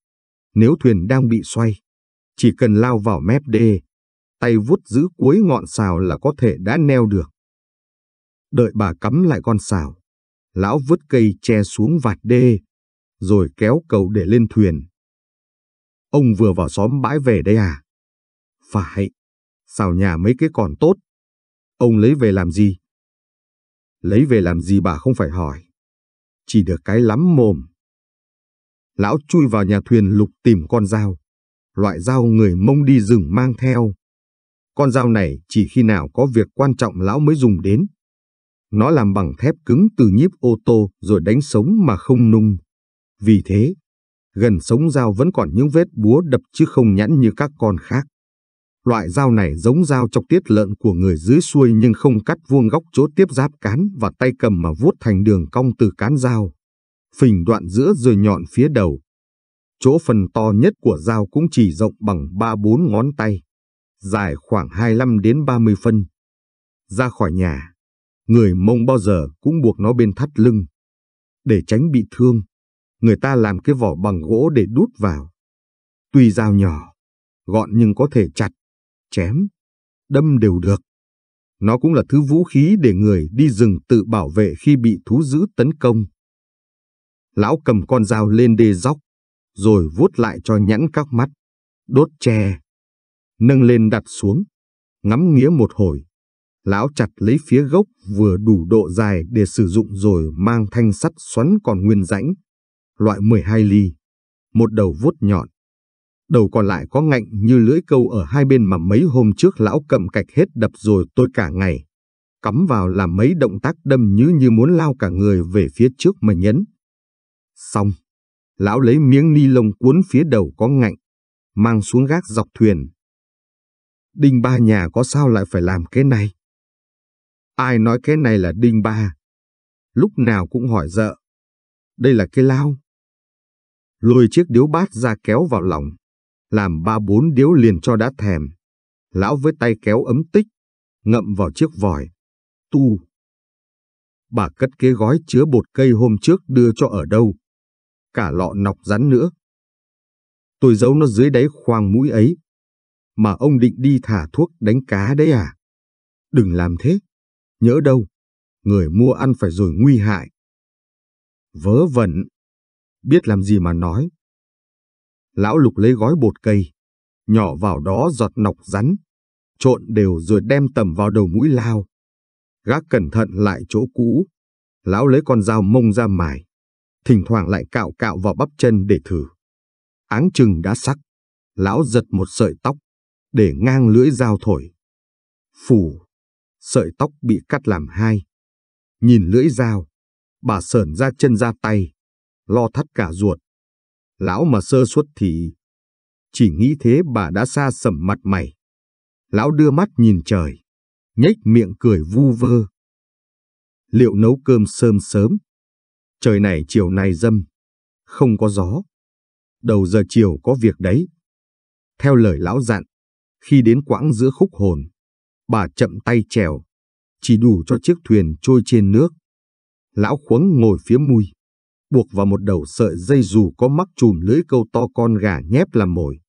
nếu thuyền đang bị xoay, chỉ cần lao vào mép đê, tay vuốt giữ cuối ngọn xào là có thể đã neo được. Đợi bà cắm lại con xào, lão vứt cây che xuống vạt đê, rồi kéo cầu để lên thuyền. Ông vừa vào xóm bãi về đây à? Phải, xào nhà mấy cái còn tốt. Ông lấy về làm gì? Lấy về làm gì bà không phải hỏi. Chỉ được cái lắm mồm. Lão chui vào nhà thuyền lục tìm con dao loại dao người mông đi rừng mang theo. Con dao này chỉ khi nào có việc quan trọng lão mới dùng đến. Nó làm bằng thép cứng từ nhíp ô tô rồi đánh sống mà không nung. Vì thế, gần sống dao vẫn còn những vết búa đập chứ không nhẵn như các con khác. Loại dao này giống dao chọc tiết lợn của người dưới xuôi nhưng không cắt vuông góc chỗ tiếp giáp cán và tay cầm mà vuốt thành đường cong từ cán dao. Phình đoạn giữa rồi nhọn phía đầu, chỗ phần to nhất của dao cũng chỉ rộng bằng 3-4 ngón tay, dài khoảng 25 đến 30 phân. Ra khỏi nhà, người mông bao giờ cũng buộc nó bên thắt lưng. Để tránh bị thương, người ta làm cái vỏ bằng gỗ để đút vào. Tuy dao nhỏ, gọn nhưng có thể chặt, chém, đâm đều được. Nó cũng là thứ vũ khí để người đi rừng tự bảo vệ khi bị thú dữ tấn công. Lão cầm con dao lên đê dốc, rồi vuốt lại cho nhẵn các mắt, đốt tre, nâng lên đặt xuống, ngắm nghía một hồi. Lão chặt lấy phía gốc vừa đủ độ dài để sử dụng rồi mang thanh sắt xoắn còn nguyên rãnh, loại 12 ly, một đầu vuốt nhọn. Đầu còn lại có ngạnh như lưỡi câu ở hai bên mà mấy hôm trước lão cầm cạch hết đập rồi tôi cả ngày. Cắm vào làm mấy động tác đâm như như muốn lao cả người về phía trước mà nhấn. Xong lão lấy miếng ni lông cuốn phía đầu có ngạnh, mang xuống gác dọc thuyền. Đinh ba nhà có sao lại phải làm cái này? Ai nói cái này là đinh ba? Lúc nào cũng hỏi dợ. Đây là cái lao. Lôi chiếc điếu bát ra kéo vào lòng. Làm ba bốn điếu liền cho đã thèm. Lão với tay kéo ấm tích, ngậm vào chiếc vòi. Tu. Bà cất cái gói chứa bột cây hôm trước đưa cho ở đâu, cả lọ nọc rắn nữa. Tôi giấu nó dưới đáy khoang mũi ấy. Mà ông định đi thả thuốc đánh cá đấy à? Đừng làm thế. Nhớ đâu, người mua ăn phải rồi nguy hại. Vớ vẩn. Biết làm gì mà nói. Lão lục lấy gói bột cây, nhỏ vào đó giọt nọc rắn, trộn đều rồi đem tầm vào đầu mũi lao. Gác cẩn thận lại chỗ cũ, lão lấy con dao mông ra mài thỉnh thoảng lại cạo cạo vào bắp chân để thử. Áng chừng đã sắc, lão giật một sợi tóc, để ngang lưỡi dao thổi. Phủ, sợi tóc bị cắt làm hai. Nhìn lưỡi dao, bà sờn ra chân ra tay, lo thắt cả ruột. Lão mà sơ suất thì... Chỉ nghĩ thế bà đã xa sầm mặt mày. Lão đưa mắt nhìn trời, nhếch miệng cười vu vơ. Liệu nấu cơm sơm sớm trời này chiều nay dâm, không có gió. Đầu giờ chiều có việc đấy. Theo lời lão dặn, khi đến quãng giữa khúc hồn, bà chậm tay trèo, chỉ đủ cho chiếc thuyền trôi trên nước. Lão khuống ngồi phía mui, buộc vào một đầu sợi dây dù có mắc chùm lưỡi câu to con gà nhép làm mồi.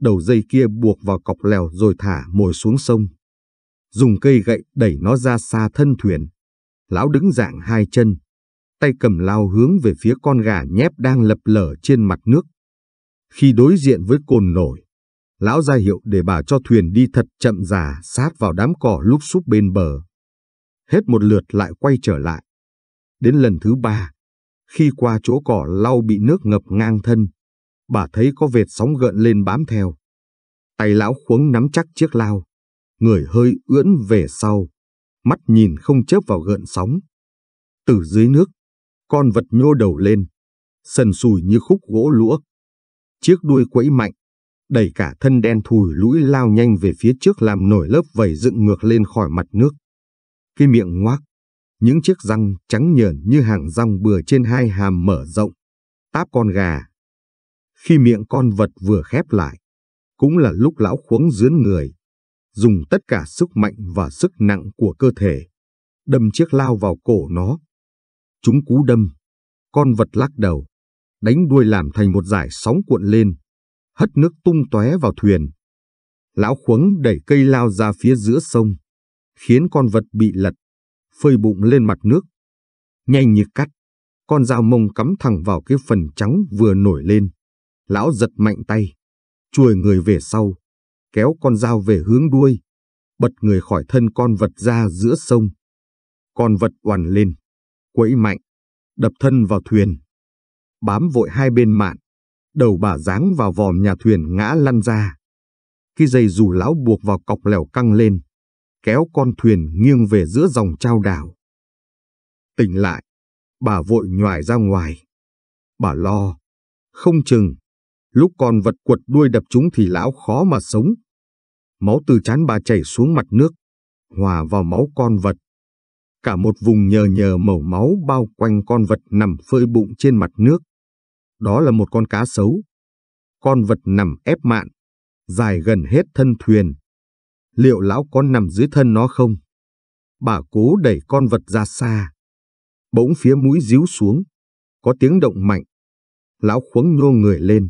Đầu dây kia buộc vào cọc lèo rồi thả mồi xuống sông. Dùng cây gậy đẩy nó ra xa thân thuyền. Lão đứng dạng hai chân, tay cầm lao hướng về phía con gà nhép đang lập lở trên mặt nước. Khi đối diện với cồn nổi, lão ra hiệu để bà cho thuyền đi thật chậm giả sát vào đám cỏ lúc xúc bên bờ. Hết một lượt lại quay trở lại. Đến lần thứ ba, khi qua chỗ cỏ lau bị nước ngập ngang thân, bà thấy có vệt sóng gợn lên bám theo. Tay lão khuống nắm chắc chiếc lao, người hơi ưỡn về sau, mắt nhìn không chớp vào gợn sóng. Từ dưới nước, con vật nhô đầu lên, sần sùi như khúc gỗ lũa. Chiếc đuôi quẫy mạnh, đẩy cả thân đen thùi lũi lao nhanh về phía trước làm nổi lớp vẩy dựng ngược lên khỏi mặt nước. Cái miệng ngoác, những chiếc răng trắng nhờn như hàng răng bừa trên hai hàm mở rộng, táp con gà. Khi miệng con vật vừa khép lại, cũng là lúc lão khuống dướn người, dùng tất cả sức mạnh và sức nặng của cơ thể, đâm chiếc lao vào cổ nó chúng cú đâm. Con vật lắc đầu, đánh đuôi làm thành một dải sóng cuộn lên, hất nước tung tóe vào thuyền. Lão khuống đẩy cây lao ra phía giữa sông, khiến con vật bị lật, phơi bụng lên mặt nước. Nhanh như cắt, con dao mông cắm thẳng vào cái phần trắng vừa nổi lên. Lão giật mạnh tay, chuồi người về sau, kéo con dao về hướng đuôi, bật người khỏi thân con vật ra giữa sông. Con vật oằn lên, quẫy mạnh, đập thân vào thuyền. Bám vội hai bên mạn, đầu bà giáng vào vòm nhà thuyền ngã lăn ra. Khi dây dù lão buộc vào cọc lèo căng lên, kéo con thuyền nghiêng về giữa dòng trao đảo. Tỉnh lại, bà vội nhoài ra ngoài. Bà lo, không chừng, lúc con vật quật đuôi đập chúng thì lão khó mà sống. Máu từ chán bà chảy xuống mặt nước, hòa vào máu con vật cả một vùng nhờ nhờ màu máu bao quanh con vật nằm phơi bụng trên mặt nước. Đó là một con cá sấu. Con vật nằm ép mạn, dài gần hết thân thuyền. Liệu lão có nằm dưới thân nó không? Bà cố đẩy con vật ra xa. Bỗng phía mũi díu xuống, có tiếng động mạnh. Lão khuống nhô người lên,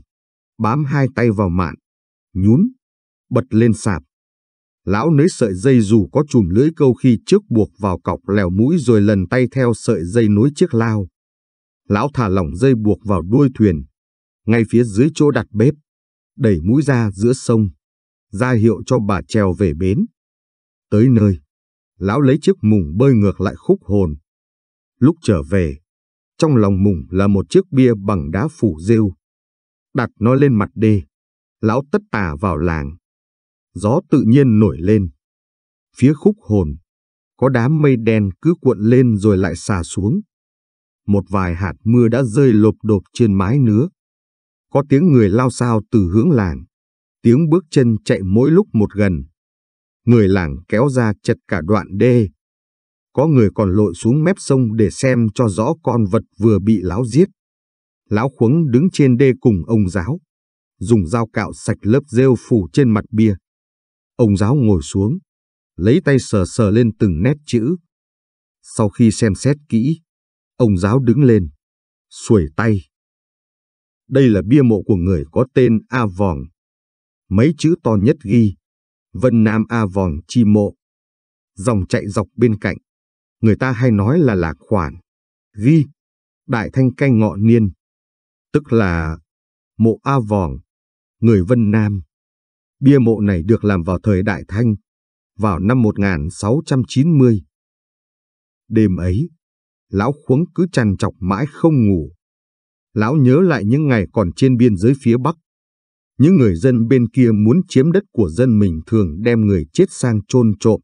bám hai tay vào mạn, nhún, bật lên sạp lão nới sợi dây dù có chùm lưỡi câu khi trước buộc vào cọc lèo mũi rồi lần tay theo sợi dây nối chiếc lao. Lão thả lỏng dây buộc vào đuôi thuyền, ngay phía dưới chỗ đặt bếp, đẩy mũi ra giữa sông, ra hiệu cho bà trèo về bến. Tới nơi, lão lấy chiếc mùng bơi ngược lại khúc hồn. Lúc trở về, trong lòng mùng là một chiếc bia bằng đá phủ rêu. Đặt nó lên mặt đê, lão tất tả vào làng gió tự nhiên nổi lên. Phía khúc hồn, có đám mây đen cứ cuộn lên rồi lại xà xuống. Một vài hạt mưa đã rơi lộp độp trên mái nứa. Có tiếng người lao sao từ hướng làng, tiếng bước chân chạy mỗi lúc một gần. Người làng kéo ra chật cả đoạn đê. Có người còn lội xuống mép sông để xem cho rõ con vật vừa bị láo giết. Lão khuống đứng trên đê cùng ông giáo, dùng dao cạo sạch lớp rêu phủ trên mặt bia. Ông giáo ngồi xuống, lấy tay sờ sờ lên từng nét chữ. Sau khi xem xét kỹ, ông giáo đứng lên, xuổi tay. Đây là bia mộ của người có tên A Vòng. Mấy chữ to nhất ghi, Vân Nam A Vòng Chi Mộ. Dòng chạy dọc bên cạnh, người ta hay nói là lạc khoản. Ghi, Đại Thanh Canh Ngọ Niên, tức là mộ A Vòng, người Vân Nam. Bia mộ này được làm vào thời Đại Thanh, vào năm 1690. Đêm ấy, lão khuống cứ chằn chọc mãi không ngủ. Lão nhớ lại những ngày còn trên biên giới phía Bắc. Những người dân bên kia muốn chiếm đất của dân mình thường đem người chết sang chôn trộm.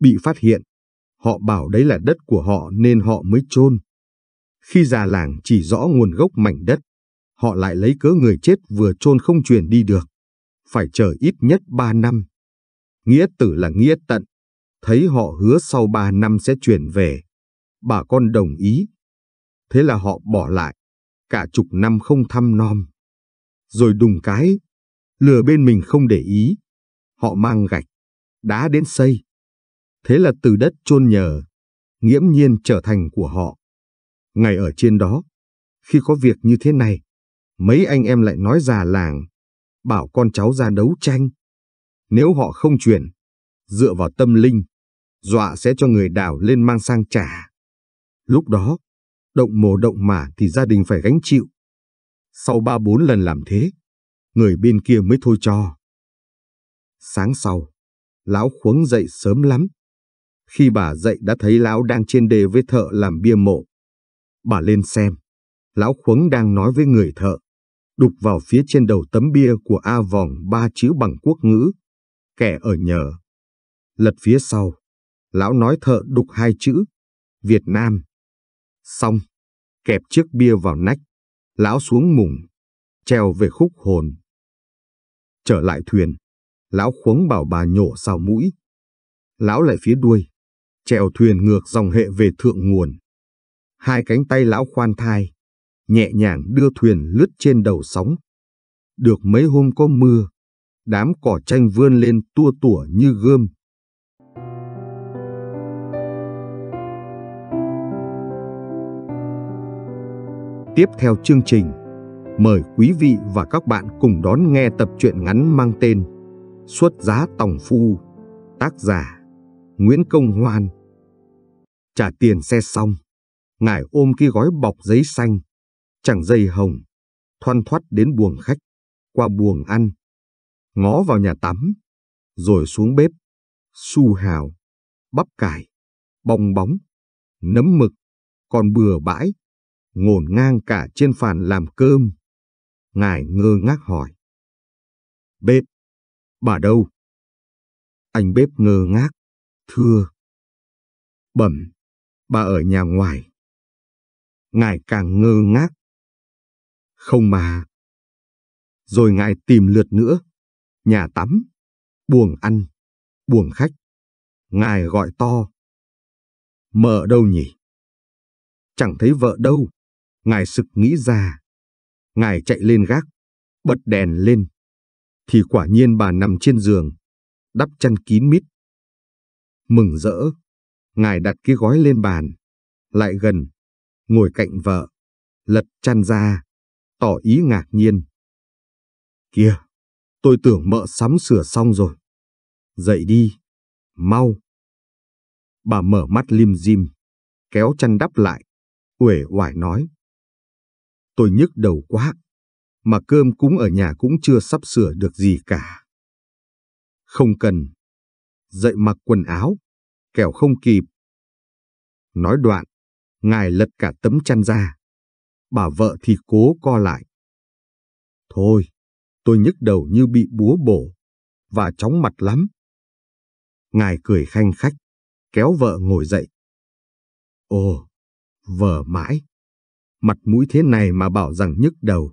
Bị phát hiện, họ bảo đấy là đất của họ nên họ mới chôn. Khi già làng chỉ rõ nguồn gốc mảnh đất, họ lại lấy cớ người chết vừa chôn không truyền đi được phải chờ ít nhất 3 năm. Nghĩa tử là nghĩa tận, thấy họ hứa sau 3 năm sẽ chuyển về. Bà con đồng ý. Thế là họ bỏ lại, cả chục năm không thăm nom. Rồi đùng cái, lừa bên mình không để ý. Họ mang gạch, đá đến xây. Thế là từ đất chôn nhờ, nghiễm nhiên trở thành của họ. Ngày ở trên đó, khi có việc như thế này, mấy anh em lại nói già làng, bảo con cháu ra đấu tranh. Nếu họ không chuyển, dựa vào tâm linh, dọa sẽ cho người đào lên mang sang trả. Lúc đó, động mồ động mả thì gia đình phải gánh chịu. Sau ba bốn lần làm thế, người bên kia mới thôi cho. Sáng sau, lão khuống dậy sớm lắm. Khi bà dậy đã thấy lão đang trên đề với thợ làm bia mộ. Bà lên xem, lão khuống đang nói với người thợ đục vào phía trên đầu tấm bia của A vòng ba chữ bằng quốc ngữ, kẻ ở nhờ. Lật phía sau, lão nói thợ đục hai chữ, Việt Nam. Xong, kẹp chiếc bia vào nách, lão xuống mùng, treo về khúc hồn. Trở lại thuyền, lão khuống bảo bà nhổ sao mũi. Lão lại phía đuôi, treo thuyền ngược dòng hệ về thượng nguồn. Hai cánh tay lão khoan thai, nhẹ nhàng đưa thuyền lướt trên đầu sóng. Được mấy hôm có mưa, đám cỏ tranh vươn lên tua tủa như gươm. Tiếp theo chương trình, mời quý vị và các bạn cùng đón nghe tập truyện ngắn mang tên Xuất giá tòng phu, tác giả Nguyễn Công Hoan. Trả tiền xe xong, ngài ôm cái gói bọc giấy xanh, chẳng dây hồng, thoăn thoắt đến buồng khách, qua buồng ăn, ngó vào nhà tắm, rồi xuống bếp, su hào, bắp cải, bong bóng, nấm mực, còn bừa bãi, ngổn ngang cả trên phàn làm cơm. Ngài ngơ ngác hỏi. Bếp, bà đâu? Anh bếp ngơ ngác, thưa. Bẩm, bà ở nhà ngoài. Ngài càng ngơ ngác, không mà. Rồi ngài tìm lượt nữa. Nhà tắm, buồng ăn, buồng khách. Ngài gọi to. Mở đâu nhỉ? Chẳng thấy vợ đâu. Ngài sực nghĩ ra. Ngài chạy lên gác, bật đèn lên. Thì quả nhiên bà nằm trên giường, đắp chăn kín mít. Mừng rỡ, ngài đặt cái gói lên bàn, lại gần, ngồi cạnh vợ, lật chăn ra, tỏ ý ngạc nhiên. Kìa, tôi tưởng mợ sắm sửa xong rồi. Dậy đi, mau. Bà mở mắt lim dim, kéo chăn đắp lại, uể oải nói. Tôi nhức đầu quá, mà cơm cúng ở nhà cũng chưa sắp sửa được gì cả. Không cần. Dậy mặc quần áo, kẻo không kịp. Nói đoạn, ngài lật cả tấm chăn ra, bà vợ thì cố co lại. Thôi, tôi nhức đầu như bị búa bổ, và chóng mặt lắm. Ngài cười khanh khách, kéo vợ ngồi dậy. Ồ, vợ mãi, mặt mũi thế này mà bảo rằng nhức đầu.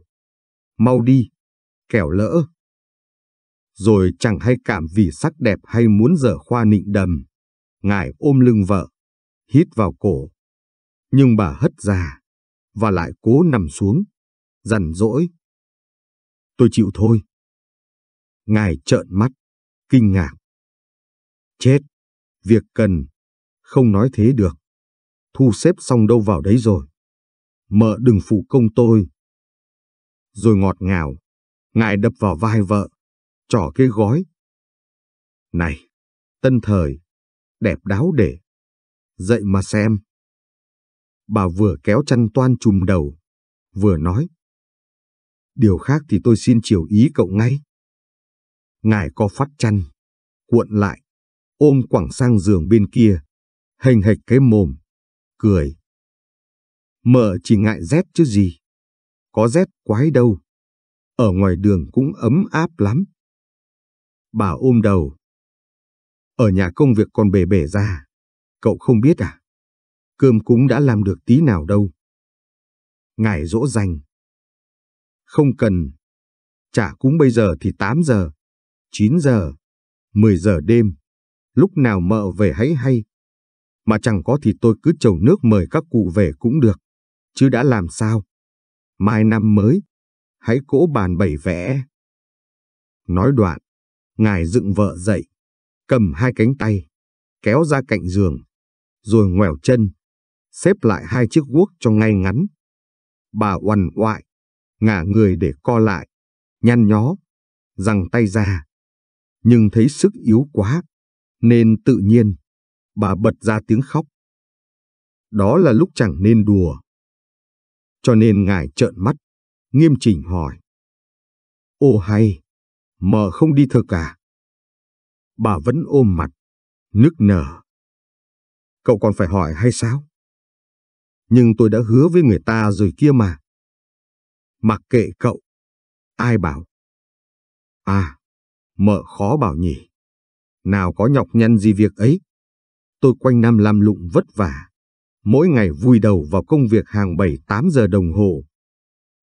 Mau đi, kẻo lỡ. Rồi chẳng hay cảm vì sắc đẹp hay muốn dở khoa nịnh đầm. Ngài ôm lưng vợ, hít vào cổ. Nhưng bà hất ra, và lại cố nằm xuống, dằn dỗi. Tôi chịu thôi. Ngài trợn mắt, kinh ngạc. Chết, việc cần, không nói thế được. Thu xếp xong đâu vào đấy rồi. Mợ đừng phụ công tôi. Rồi ngọt ngào, ngài đập vào vai vợ, trỏ cái gói. Này, tân thời, đẹp đáo để. Dậy mà xem bà vừa kéo chăn toan chùm đầu, vừa nói. Điều khác thì tôi xin chiều ý cậu ngay. Ngài co phát chăn, cuộn lại, ôm quẳng sang giường bên kia, hình hệch cái mồm, cười. Mợ chỉ ngại rét chứ gì, có rét quái đâu, ở ngoài đường cũng ấm áp lắm. Bà ôm đầu. Ở nhà công việc còn bề bể ra, cậu không biết à? cơm cũng đã làm được tí nào đâu. Ngài dỗ dành. Không cần. Chả cúng bây giờ thì 8 giờ, 9 giờ, 10 giờ đêm. Lúc nào mợ về hãy hay. Mà chẳng có thì tôi cứ chầu nước mời các cụ về cũng được. Chứ đã làm sao? Mai năm mới, hãy cỗ bàn bày vẽ. Nói đoạn, ngài dựng vợ dậy, cầm hai cánh tay, kéo ra cạnh giường, rồi ngoèo chân, xếp lại hai chiếc guốc cho ngay ngắn. Bà oằn oại, ngả người để co lại, nhăn nhó, giằng tay ra. Nhưng thấy sức yếu quá, nên tự nhiên, bà bật ra tiếng khóc. Đó là lúc chẳng nên đùa. Cho nên ngài trợn mắt, nghiêm chỉnh hỏi. Ô hay, mờ không đi thực à? Bà vẫn ôm mặt, nức nở. Cậu còn phải hỏi hay sao? nhưng tôi đã hứa với người ta rồi kia mà. Mặc kệ cậu, ai bảo? À, mợ khó bảo nhỉ. Nào có nhọc nhằn gì việc ấy. Tôi quanh năm làm lụng vất vả, mỗi ngày vui đầu vào công việc hàng 7-8 giờ đồng hồ.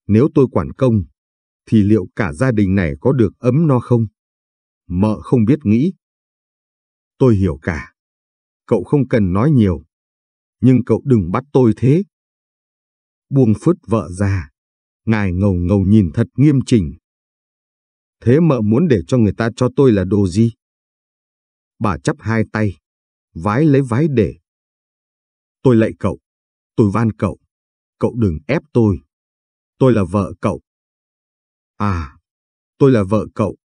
Nếu tôi quản công, thì liệu cả gia đình này có được ấm no không? Mợ không biết nghĩ. Tôi hiểu cả. Cậu không cần nói nhiều nhưng cậu đừng bắt tôi thế. Buông phứt vợ ra, ngài ngầu ngầu nhìn thật nghiêm chỉnh. Thế mợ muốn để cho người ta cho tôi là đồ gì? Bà chấp hai tay, vái lấy vái để. Tôi lạy cậu, tôi van cậu, cậu đừng ép tôi. Tôi là vợ cậu. À, tôi là vợ cậu,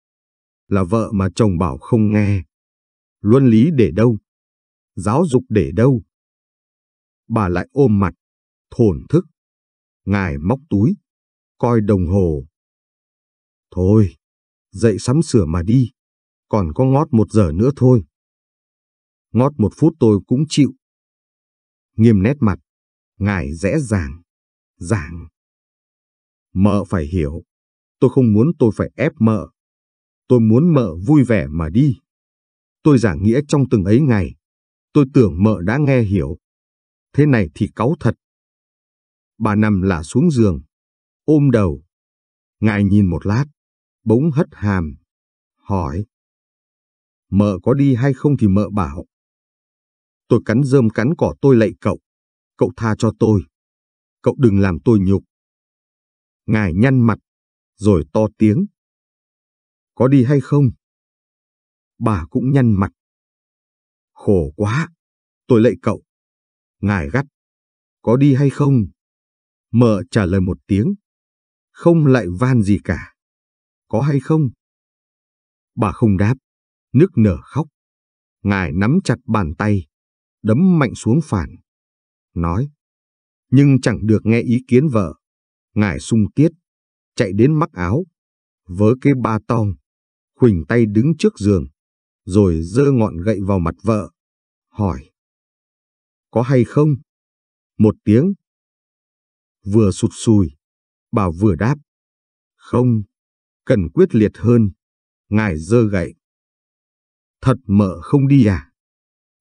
là vợ mà chồng bảo không nghe. Luân lý để đâu? Giáo dục để đâu? bà lại ôm mặt, thổn thức. Ngài móc túi, coi đồng hồ. Thôi, dậy sắm sửa mà đi, còn có ngót một giờ nữa thôi. Ngót một phút tôi cũng chịu. Nghiêm nét mặt, ngài rẽ ràng, giảng. Mợ phải hiểu, tôi không muốn tôi phải ép mợ. Tôi muốn mợ vui vẻ mà đi. Tôi giả nghĩa trong từng ấy ngày. Tôi tưởng mợ đã nghe hiểu thế này thì cáu thật. Bà nằm lả xuống giường, ôm đầu. Ngài nhìn một lát, bỗng hất hàm, hỏi. Mợ có đi hay không thì mợ bảo. Tôi cắn rơm cắn cỏ tôi lạy cậu, cậu tha cho tôi. Cậu đừng làm tôi nhục. Ngài nhăn mặt, rồi to tiếng. Có đi hay không? Bà cũng nhăn mặt. Khổ quá, tôi lạy cậu. Ngài gắt. Có đi hay không? Mợ trả lời một tiếng. Không lại van gì cả. Có hay không? Bà không đáp. nước nở khóc. Ngài nắm chặt bàn tay. Đấm mạnh xuống phản. Nói. Nhưng chẳng được nghe ý kiến vợ. Ngài sung tiết. Chạy đến mắc áo. Vớ cái ba tong. Khuỳnh tay đứng trước giường. Rồi dơ ngọn gậy vào mặt vợ. Hỏi có hay không? Một tiếng. Vừa sụt sùi, bà vừa đáp. Không, cần quyết liệt hơn. Ngài dơ gậy. Thật mợ không đi à?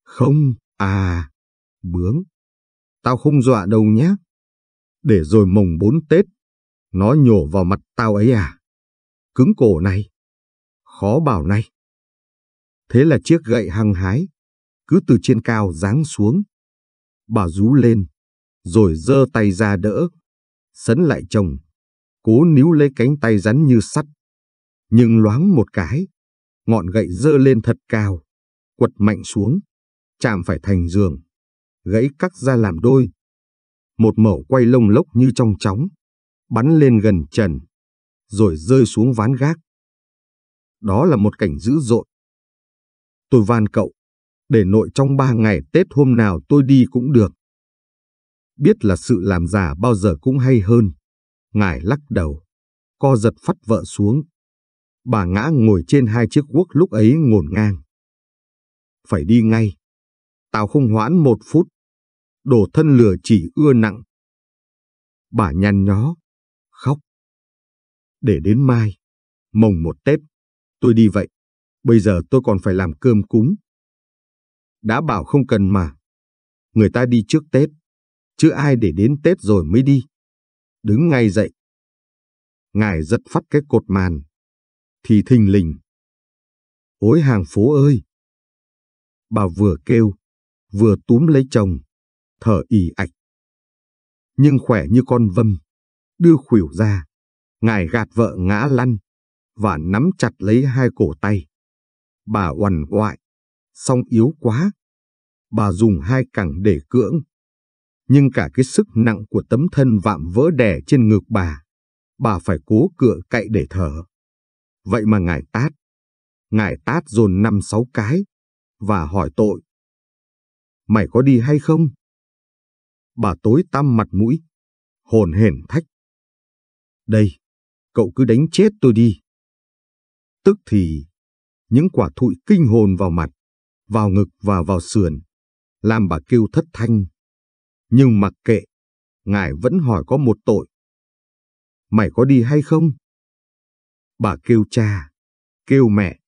Không, à, bướng. Tao không dọa đâu nhé. Để rồi mồng bốn Tết, nó nhổ vào mặt tao ấy à? Cứng cổ này, khó bảo này. Thế là chiếc gậy hăng hái, cứ từ trên cao giáng xuống, Bà rú lên, rồi giơ tay ra đỡ. Sấn lại chồng, cố níu lấy cánh tay rắn như sắt. Nhưng loáng một cái, ngọn gậy dơ lên thật cao, quật mạnh xuống, chạm phải thành giường, gãy cắt ra làm đôi. Một mẩu quay lông lốc như trong chóng, bắn lên gần trần, rồi rơi xuống ván gác. Đó là một cảnh dữ dội. Tôi van cậu, để nội trong ba ngày Tết hôm nào tôi đi cũng được. Biết là sự làm giả bao giờ cũng hay hơn. Ngài lắc đầu, co giật phát vợ xuống. Bà ngã ngồi trên hai chiếc quốc lúc ấy ngổn ngang. Phải đi ngay. Tao không hoãn một phút. Đồ thân lừa chỉ ưa nặng. Bà nhăn nhó, khóc. Để đến mai, mồng một Tết, tôi đi vậy. Bây giờ tôi còn phải làm cơm cúng đã bảo không cần mà. Người ta đi trước Tết, chứ ai để đến Tết rồi mới đi. Đứng ngay dậy. Ngài giật phát cái cột màn. Thì thình lình. Ôi hàng phố ơi! Bà vừa kêu, vừa túm lấy chồng, thở ỉ ạch. Nhưng khỏe như con vâm, đưa khuỷu ra. Ngài gạt vợ ngã lăn và nắm chặt lấy hai cổ tay. Bà oằn oại, song yếu quá, bà dùng hai cẳng để cưỡng. Nhưng cả cái sức nặng của tấm thân vạm vỡ đè trên ngực bà, bà phải cố cựa cậy để thở. Vậy mà ngài tát, ngài tát dồn năm sáu cái, và hỏi tội. Mày có đi hay không? Bà tối tăm mặt mũi, hồn hển thách. Đây, cậu cứ đánh chết tôi đi. Tức thì, những quả thụi kinh hồn vào mặt, vào ngực và vào sườn, làm bà kêu thất thanh. Nhưng mặc kệ, ngài vẫn hỏi có một tội. Mày có đi hay không? Bà kêu cha, kêu mẹ,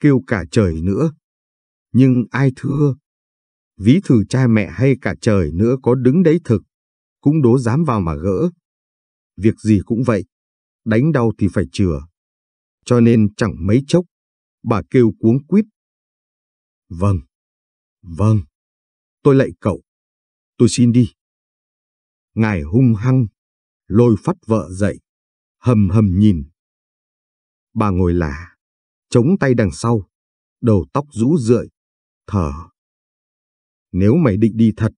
kêu cả trời nữa. Nhưng ai thưa? Ví thử cha mẹ hay cả trời nữa có đứng đấy thực, cũng đố dám vào mà gỡ. Việc gì cũng vậy, đánh đau thì phải chừa. Cho nên chẳng mấy chốc, bà kêu cuống quýt. Vâng, vâng. Tôi lạy cậu. Tôi xin đi. Ngài hung hăng, lôi phát vợ dậy, hầm hầm nhìn. Bà ngồi lạ, chống tay đằng sau, đầu tóc rũ rượi, thở. Nếu mày định đi thật,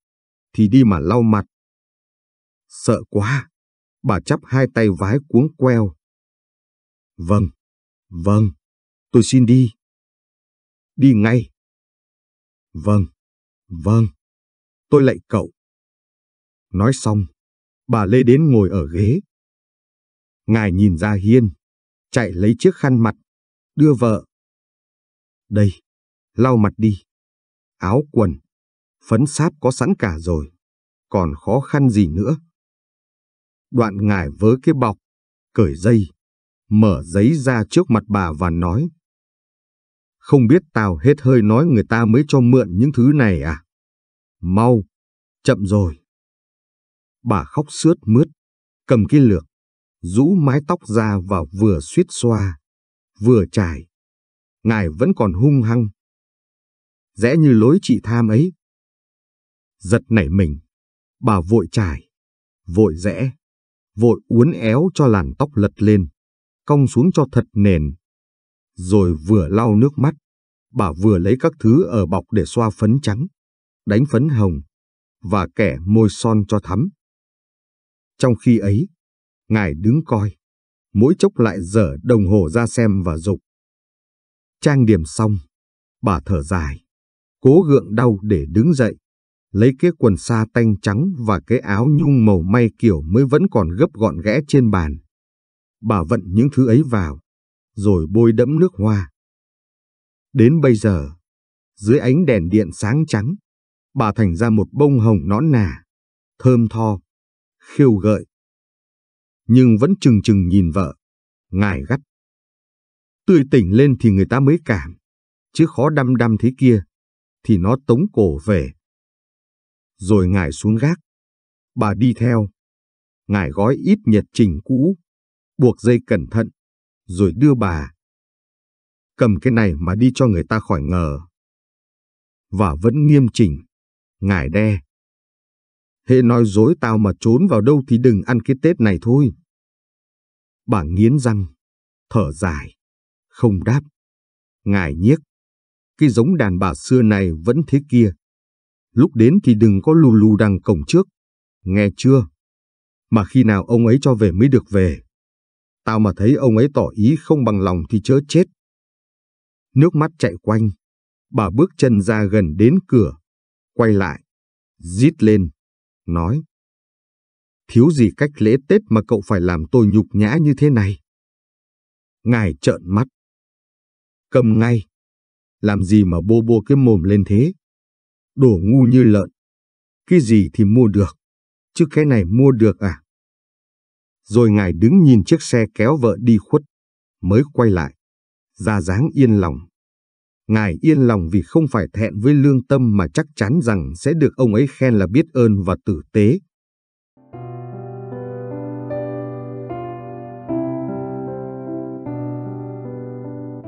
thì đi mà lau mặt. Sợ quá, bà chắp hai tay vái cuống queo. Vâng, vâng, tôi xin đi. Đi ngay. Vâng. Vâng, tôi lạy cậu. Nói xong, bà Lê đến ngồi ở ghế. Ngài nhìn ra hiên, chạy lấy chiếc khăn mặt, đưa vợ. Đây, lau mặt đi. Áo quần, phấn sáp có sẵn cả rồi, còn khó khăn gì nữa. Đoạn ngài vớ cái bọc, cởi dây, mở giấy ra trước mặt bà và nói. Không biết tao hết hơi nói người ta mới cho mượn những thứ này à? Mau, chậm rồi. Bà khóc sướt mướt, cầm cái lược, rũ mái tóc ra và vừa suýt xoa, vừa trải. Ngài vẫn còn hung hăng. Rẽ như lối chị tham ấy. Giật nảy mình, bà vội trải, vội rẽ, vội uốn éo cho làn tóc lật lên, cong xuống cho thật nền. Rồi vừa lau nước mắt, bà vừa lấy các thứ ở bọc để xoa phấn trắng đánh phấn hồng và kẻ môi son cho thắm. Trong khi ấy, ngài đứng coi, mỗi chốc lại dở đồng hồ ra xem và dục. Trang điểm xong, bà thở dài, cố gượng đau để đứng dậy, lấy cái quần sa tanh trắng và cái áo nhung màu may kiểu mới vẫn còn gấp gọn ghẽ trên bàn. Bà vận những thứ ấy vào, rồi bôi đẫm nước hoa. Đến bây giờ, dưới ánh đèn điện sáng trắng, bà thành ra một bông hồng nõn nà, thơm tho, khiêu gợi. Nhưng vẫn chừng chừng nhìn vợ, ngài gắt. Tươi tỉnh lên thì người ta mới cảm, chứ khó đăm đăm thế kia, thì nó tống cổ về. Rồi ngài xuống gác, bà đi theo. Ngài gói ít nhật trình cũ, buộc dây cẩn thận, rồi đưa bà. Cầm cái này mà đi cho người ta khỏi ngờ. Và vẫn nghiêm chỉnh ngải đe. Hệ nói dối tao mà trốn vào đâu thì đừng ăn cái Tết này thôi. Bà nghiến răng, thở dài, không đáp. Ngài nhiếc, cái giống đàn bà xưa này vẫn thế kia. Lúc đến thì đừng có lù lù đằng cổng trước, nghe chưa? Mà khi nào ông ấy cho về mới được về. Tao mà thấy ông ấy tỏ ý không bằng lòng thì chớ chết. Nước mắt chạy quanh, bà bước chân ra gần đến cửa, quay lại, rít lên, nói. Thiếu gì cách lễ Tết mà cậu phải làm tôi nhục nhã như thế này? Ngài trợn mắt. Cầm ngay. Làm gì mà bô bô cái mồm lên thế? Đồ ngu như lợn. Cái gì thì mua được, chứ cái này mua được à? Rồi ngài đứng nhìn chiếc xe kéo vợ đi khuất, mới quay lại, ra dáng yên lòng. Ngài yên lòng vì không phải thẹn với lương tâm mà chắc chắn rằng sẽ được ông ấy khen là biết ơn và tử tế.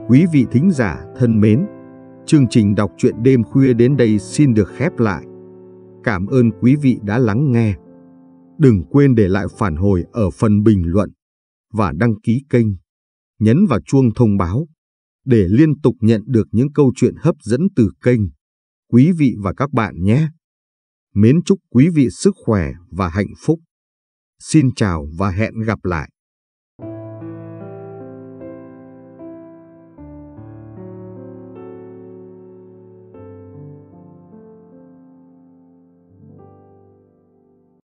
Quý vị thính giả thân mến, chương trình đọc truyện đêm khuya đến đây xin được khép lại. Cảm ơn quý vị đã lắng nghe. Đừng quên để lại phản hồi ở phần bình luận và đăng ký kênh. Nhấn vào chuông thông báo để liên tục nhận được những câu chuyện hấp dẫn từ kênh. Quý vị và các bạn nhé! Mến chúc quý vị sức khỏe và hạnh phúc. Xin chào và hẹn gặp lại!